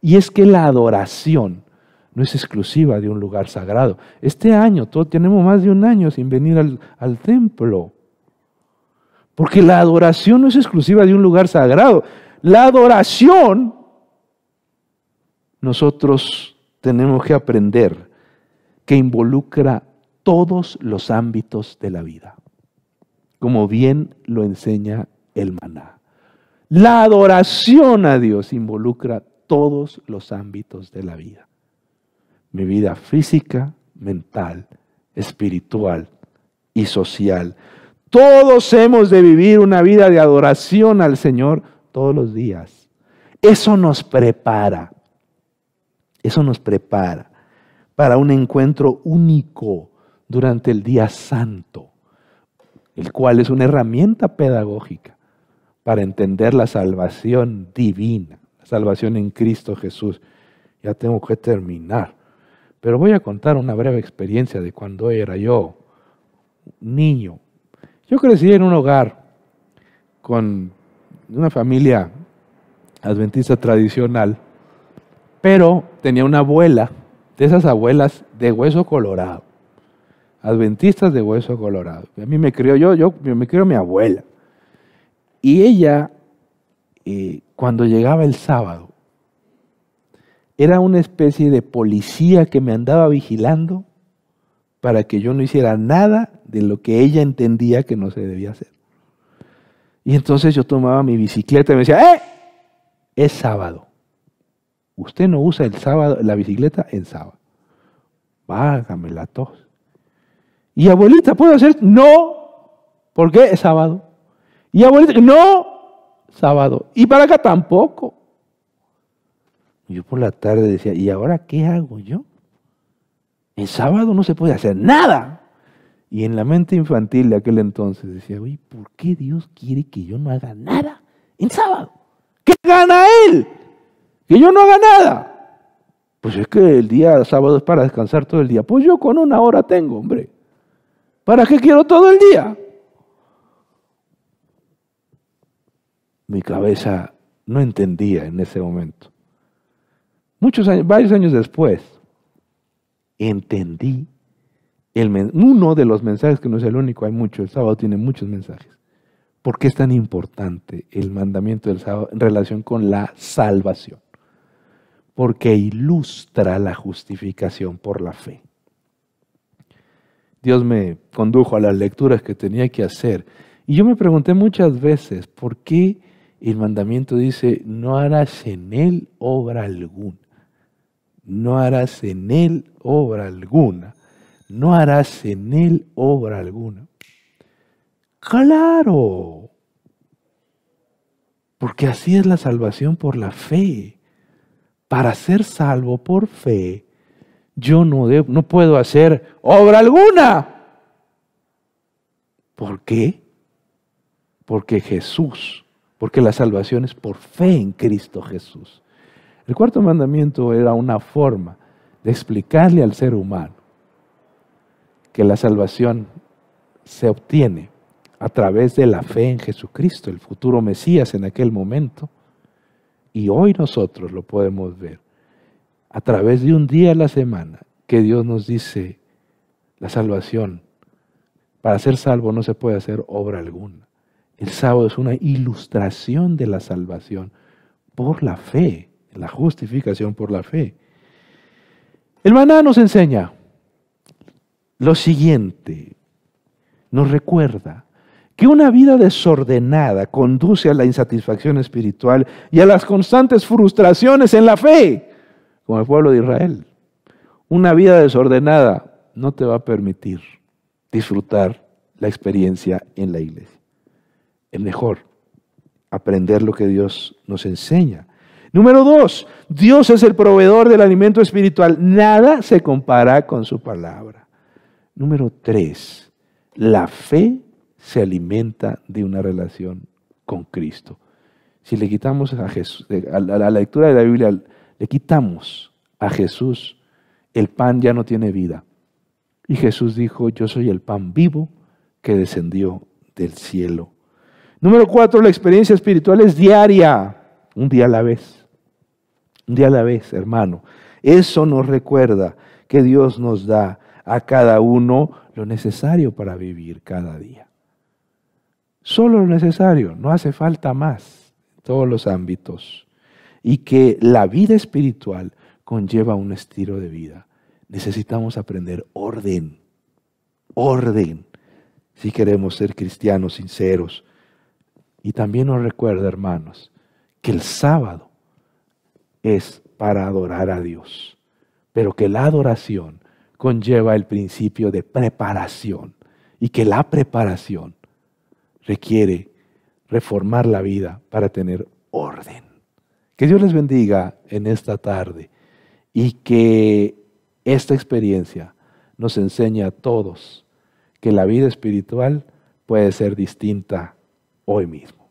[SPEAKER 1] Y es que la adoración no es exclusiva de un lugar sagrado. Este año, todos tenemos más de un año sin venir al, templo, porque la adoración no es exclusiva de un lugar sagrado. La adoración, nosotros tenemos que aprender que involucra todos los ámbitos de la vida, como bien lo enseña el maná. La adoración a Dios involucra todos los ámbitos de la vida. Mi vida física, mental, espiritual y social. Todos hemos de vivir una vida de adoración al Señor todos los días. Eso nos prepara eso nos prepara para un encuentro único durante el día santo, el cual es una herramienta pedagógica para entender la salvación divina, la salvación en Cristo Jesús. Ya tengo que terminar, pero voy a contar una breve experiencia de cuando era yo niño. Yo crecí en un hogar con una familia adventista tradicional pero tenía una abuela, de esas abuelas de hueso colorado, adventistas de hueso colorado. A mí me crió yo, yo me crió mi abuela. Y ella, eh, cuando llegaba el sábado, era una especie de policía que me andaba vigilando para que yo no hiciera nada de lo que ella entendía que no se debía hacer. Y entonces yo tomaba mi bicicleta y me decía, ¡eh! Es sábado. Usted no usa el sábado la bicicleta en sábado. Válgame la tos. Y abuelita, ¿puedo hacer? No, porque es sábado. Y abuelita, no, sábado. Y para acá tampoco. Yo por la tarde decía, ¿y ahora qué hago yo? En sábado no se puede hacer nada. Y en la mente infantil de aquel entonces decía, oye, ¿por qué Dios quiere que yo no haga nada en sábado? ¿Qué gana Él? que yo no haga nada. Pues es que el día sábado es para descansar todo el día. Pues yo con una hora tengo, hombre. ¿Para qué quiero todo el día? Mi cabeza no entendía en ese momento. Muchos años, varios años después, entendí uno de los mensajes, que no es el único, hay muchos. el sábado tiene muchos mensajes. ¿Por qué es tan importante el mandamiento del sábado en relación con la salvación? porque ilustra la justificación por la fe. Dios me condujo a las lecturas que tenía que hacer y yo me pregunté muchas veces por qué el mandamiento dice, no harás en él obra alguna, no harás en él obra alguna, no harás en él obra alguna. Claro, porque así es la salvación por la fe para ser salvo por fe, yo no, no puedo hacer obra alguna. ¿Por qué? Porque Jesús, porque la salvación es por fe en Cristo Jesús. El cuarto mandamiento era una forma de explicarle al ser humano que la salvación se obtiene a través de la fe en Jesucristo, el futuro Mesías en aquel momento, y hoy nosotros lo podemos ver a través de un día a la semana que Dios nos dice la salvación. Para ser salvo no se puede hacer obra alguna. El sábado es una ilustración de la salvación por la fe, la justificación por la fe. El maná nos enseña lo siguiente, nos recuerda que una vida desordenada conduce a la insatisfacción espiritual y a las constantes frustraciones en la fe, como el pueblo de Israel. Una vida desordenada no te va a permitir disfrutar la experiencia en la iglesia. Es mejor aprender lo que Dios nos enseña. Número dos, Dios es el proveedor del alimento espiritual. Nada se compara con su palabra. Número tres, la fe se alimenta de una relación con Cristo. Si le quitamos a Jesús, eh, a la lectura de la Biblia, le quitamos a Jesús, el pan ya no tiene vida. Y Jesús dijo, yo soy el pan vivo que descendió del cielo. Número cuatro, la experiencia espiritual es diaria, un día a la vez, un día a la vez, hermano. Eso nos recuerda que Dios nos da a cada uno lo necesario para vivir cada día solo lo necesario, no hace falta más en todos los ámbitos. Y que la vida espiritual conlleva un estilo de vida. Necesitamos aprender orden, orden, si queremos ser cristianos sinceros. Y también nos recuerda, hermanos, que el sábado es para adorar a Dios, pero que la adoración conlleva el principio de preparación y que la preparación requiere reformar la vida para tener orden. Que Dios les bendiga en esta tarde y que esta experiencia nos enseñe a todos que la vida espiritual puede ser distinta hoy mismo.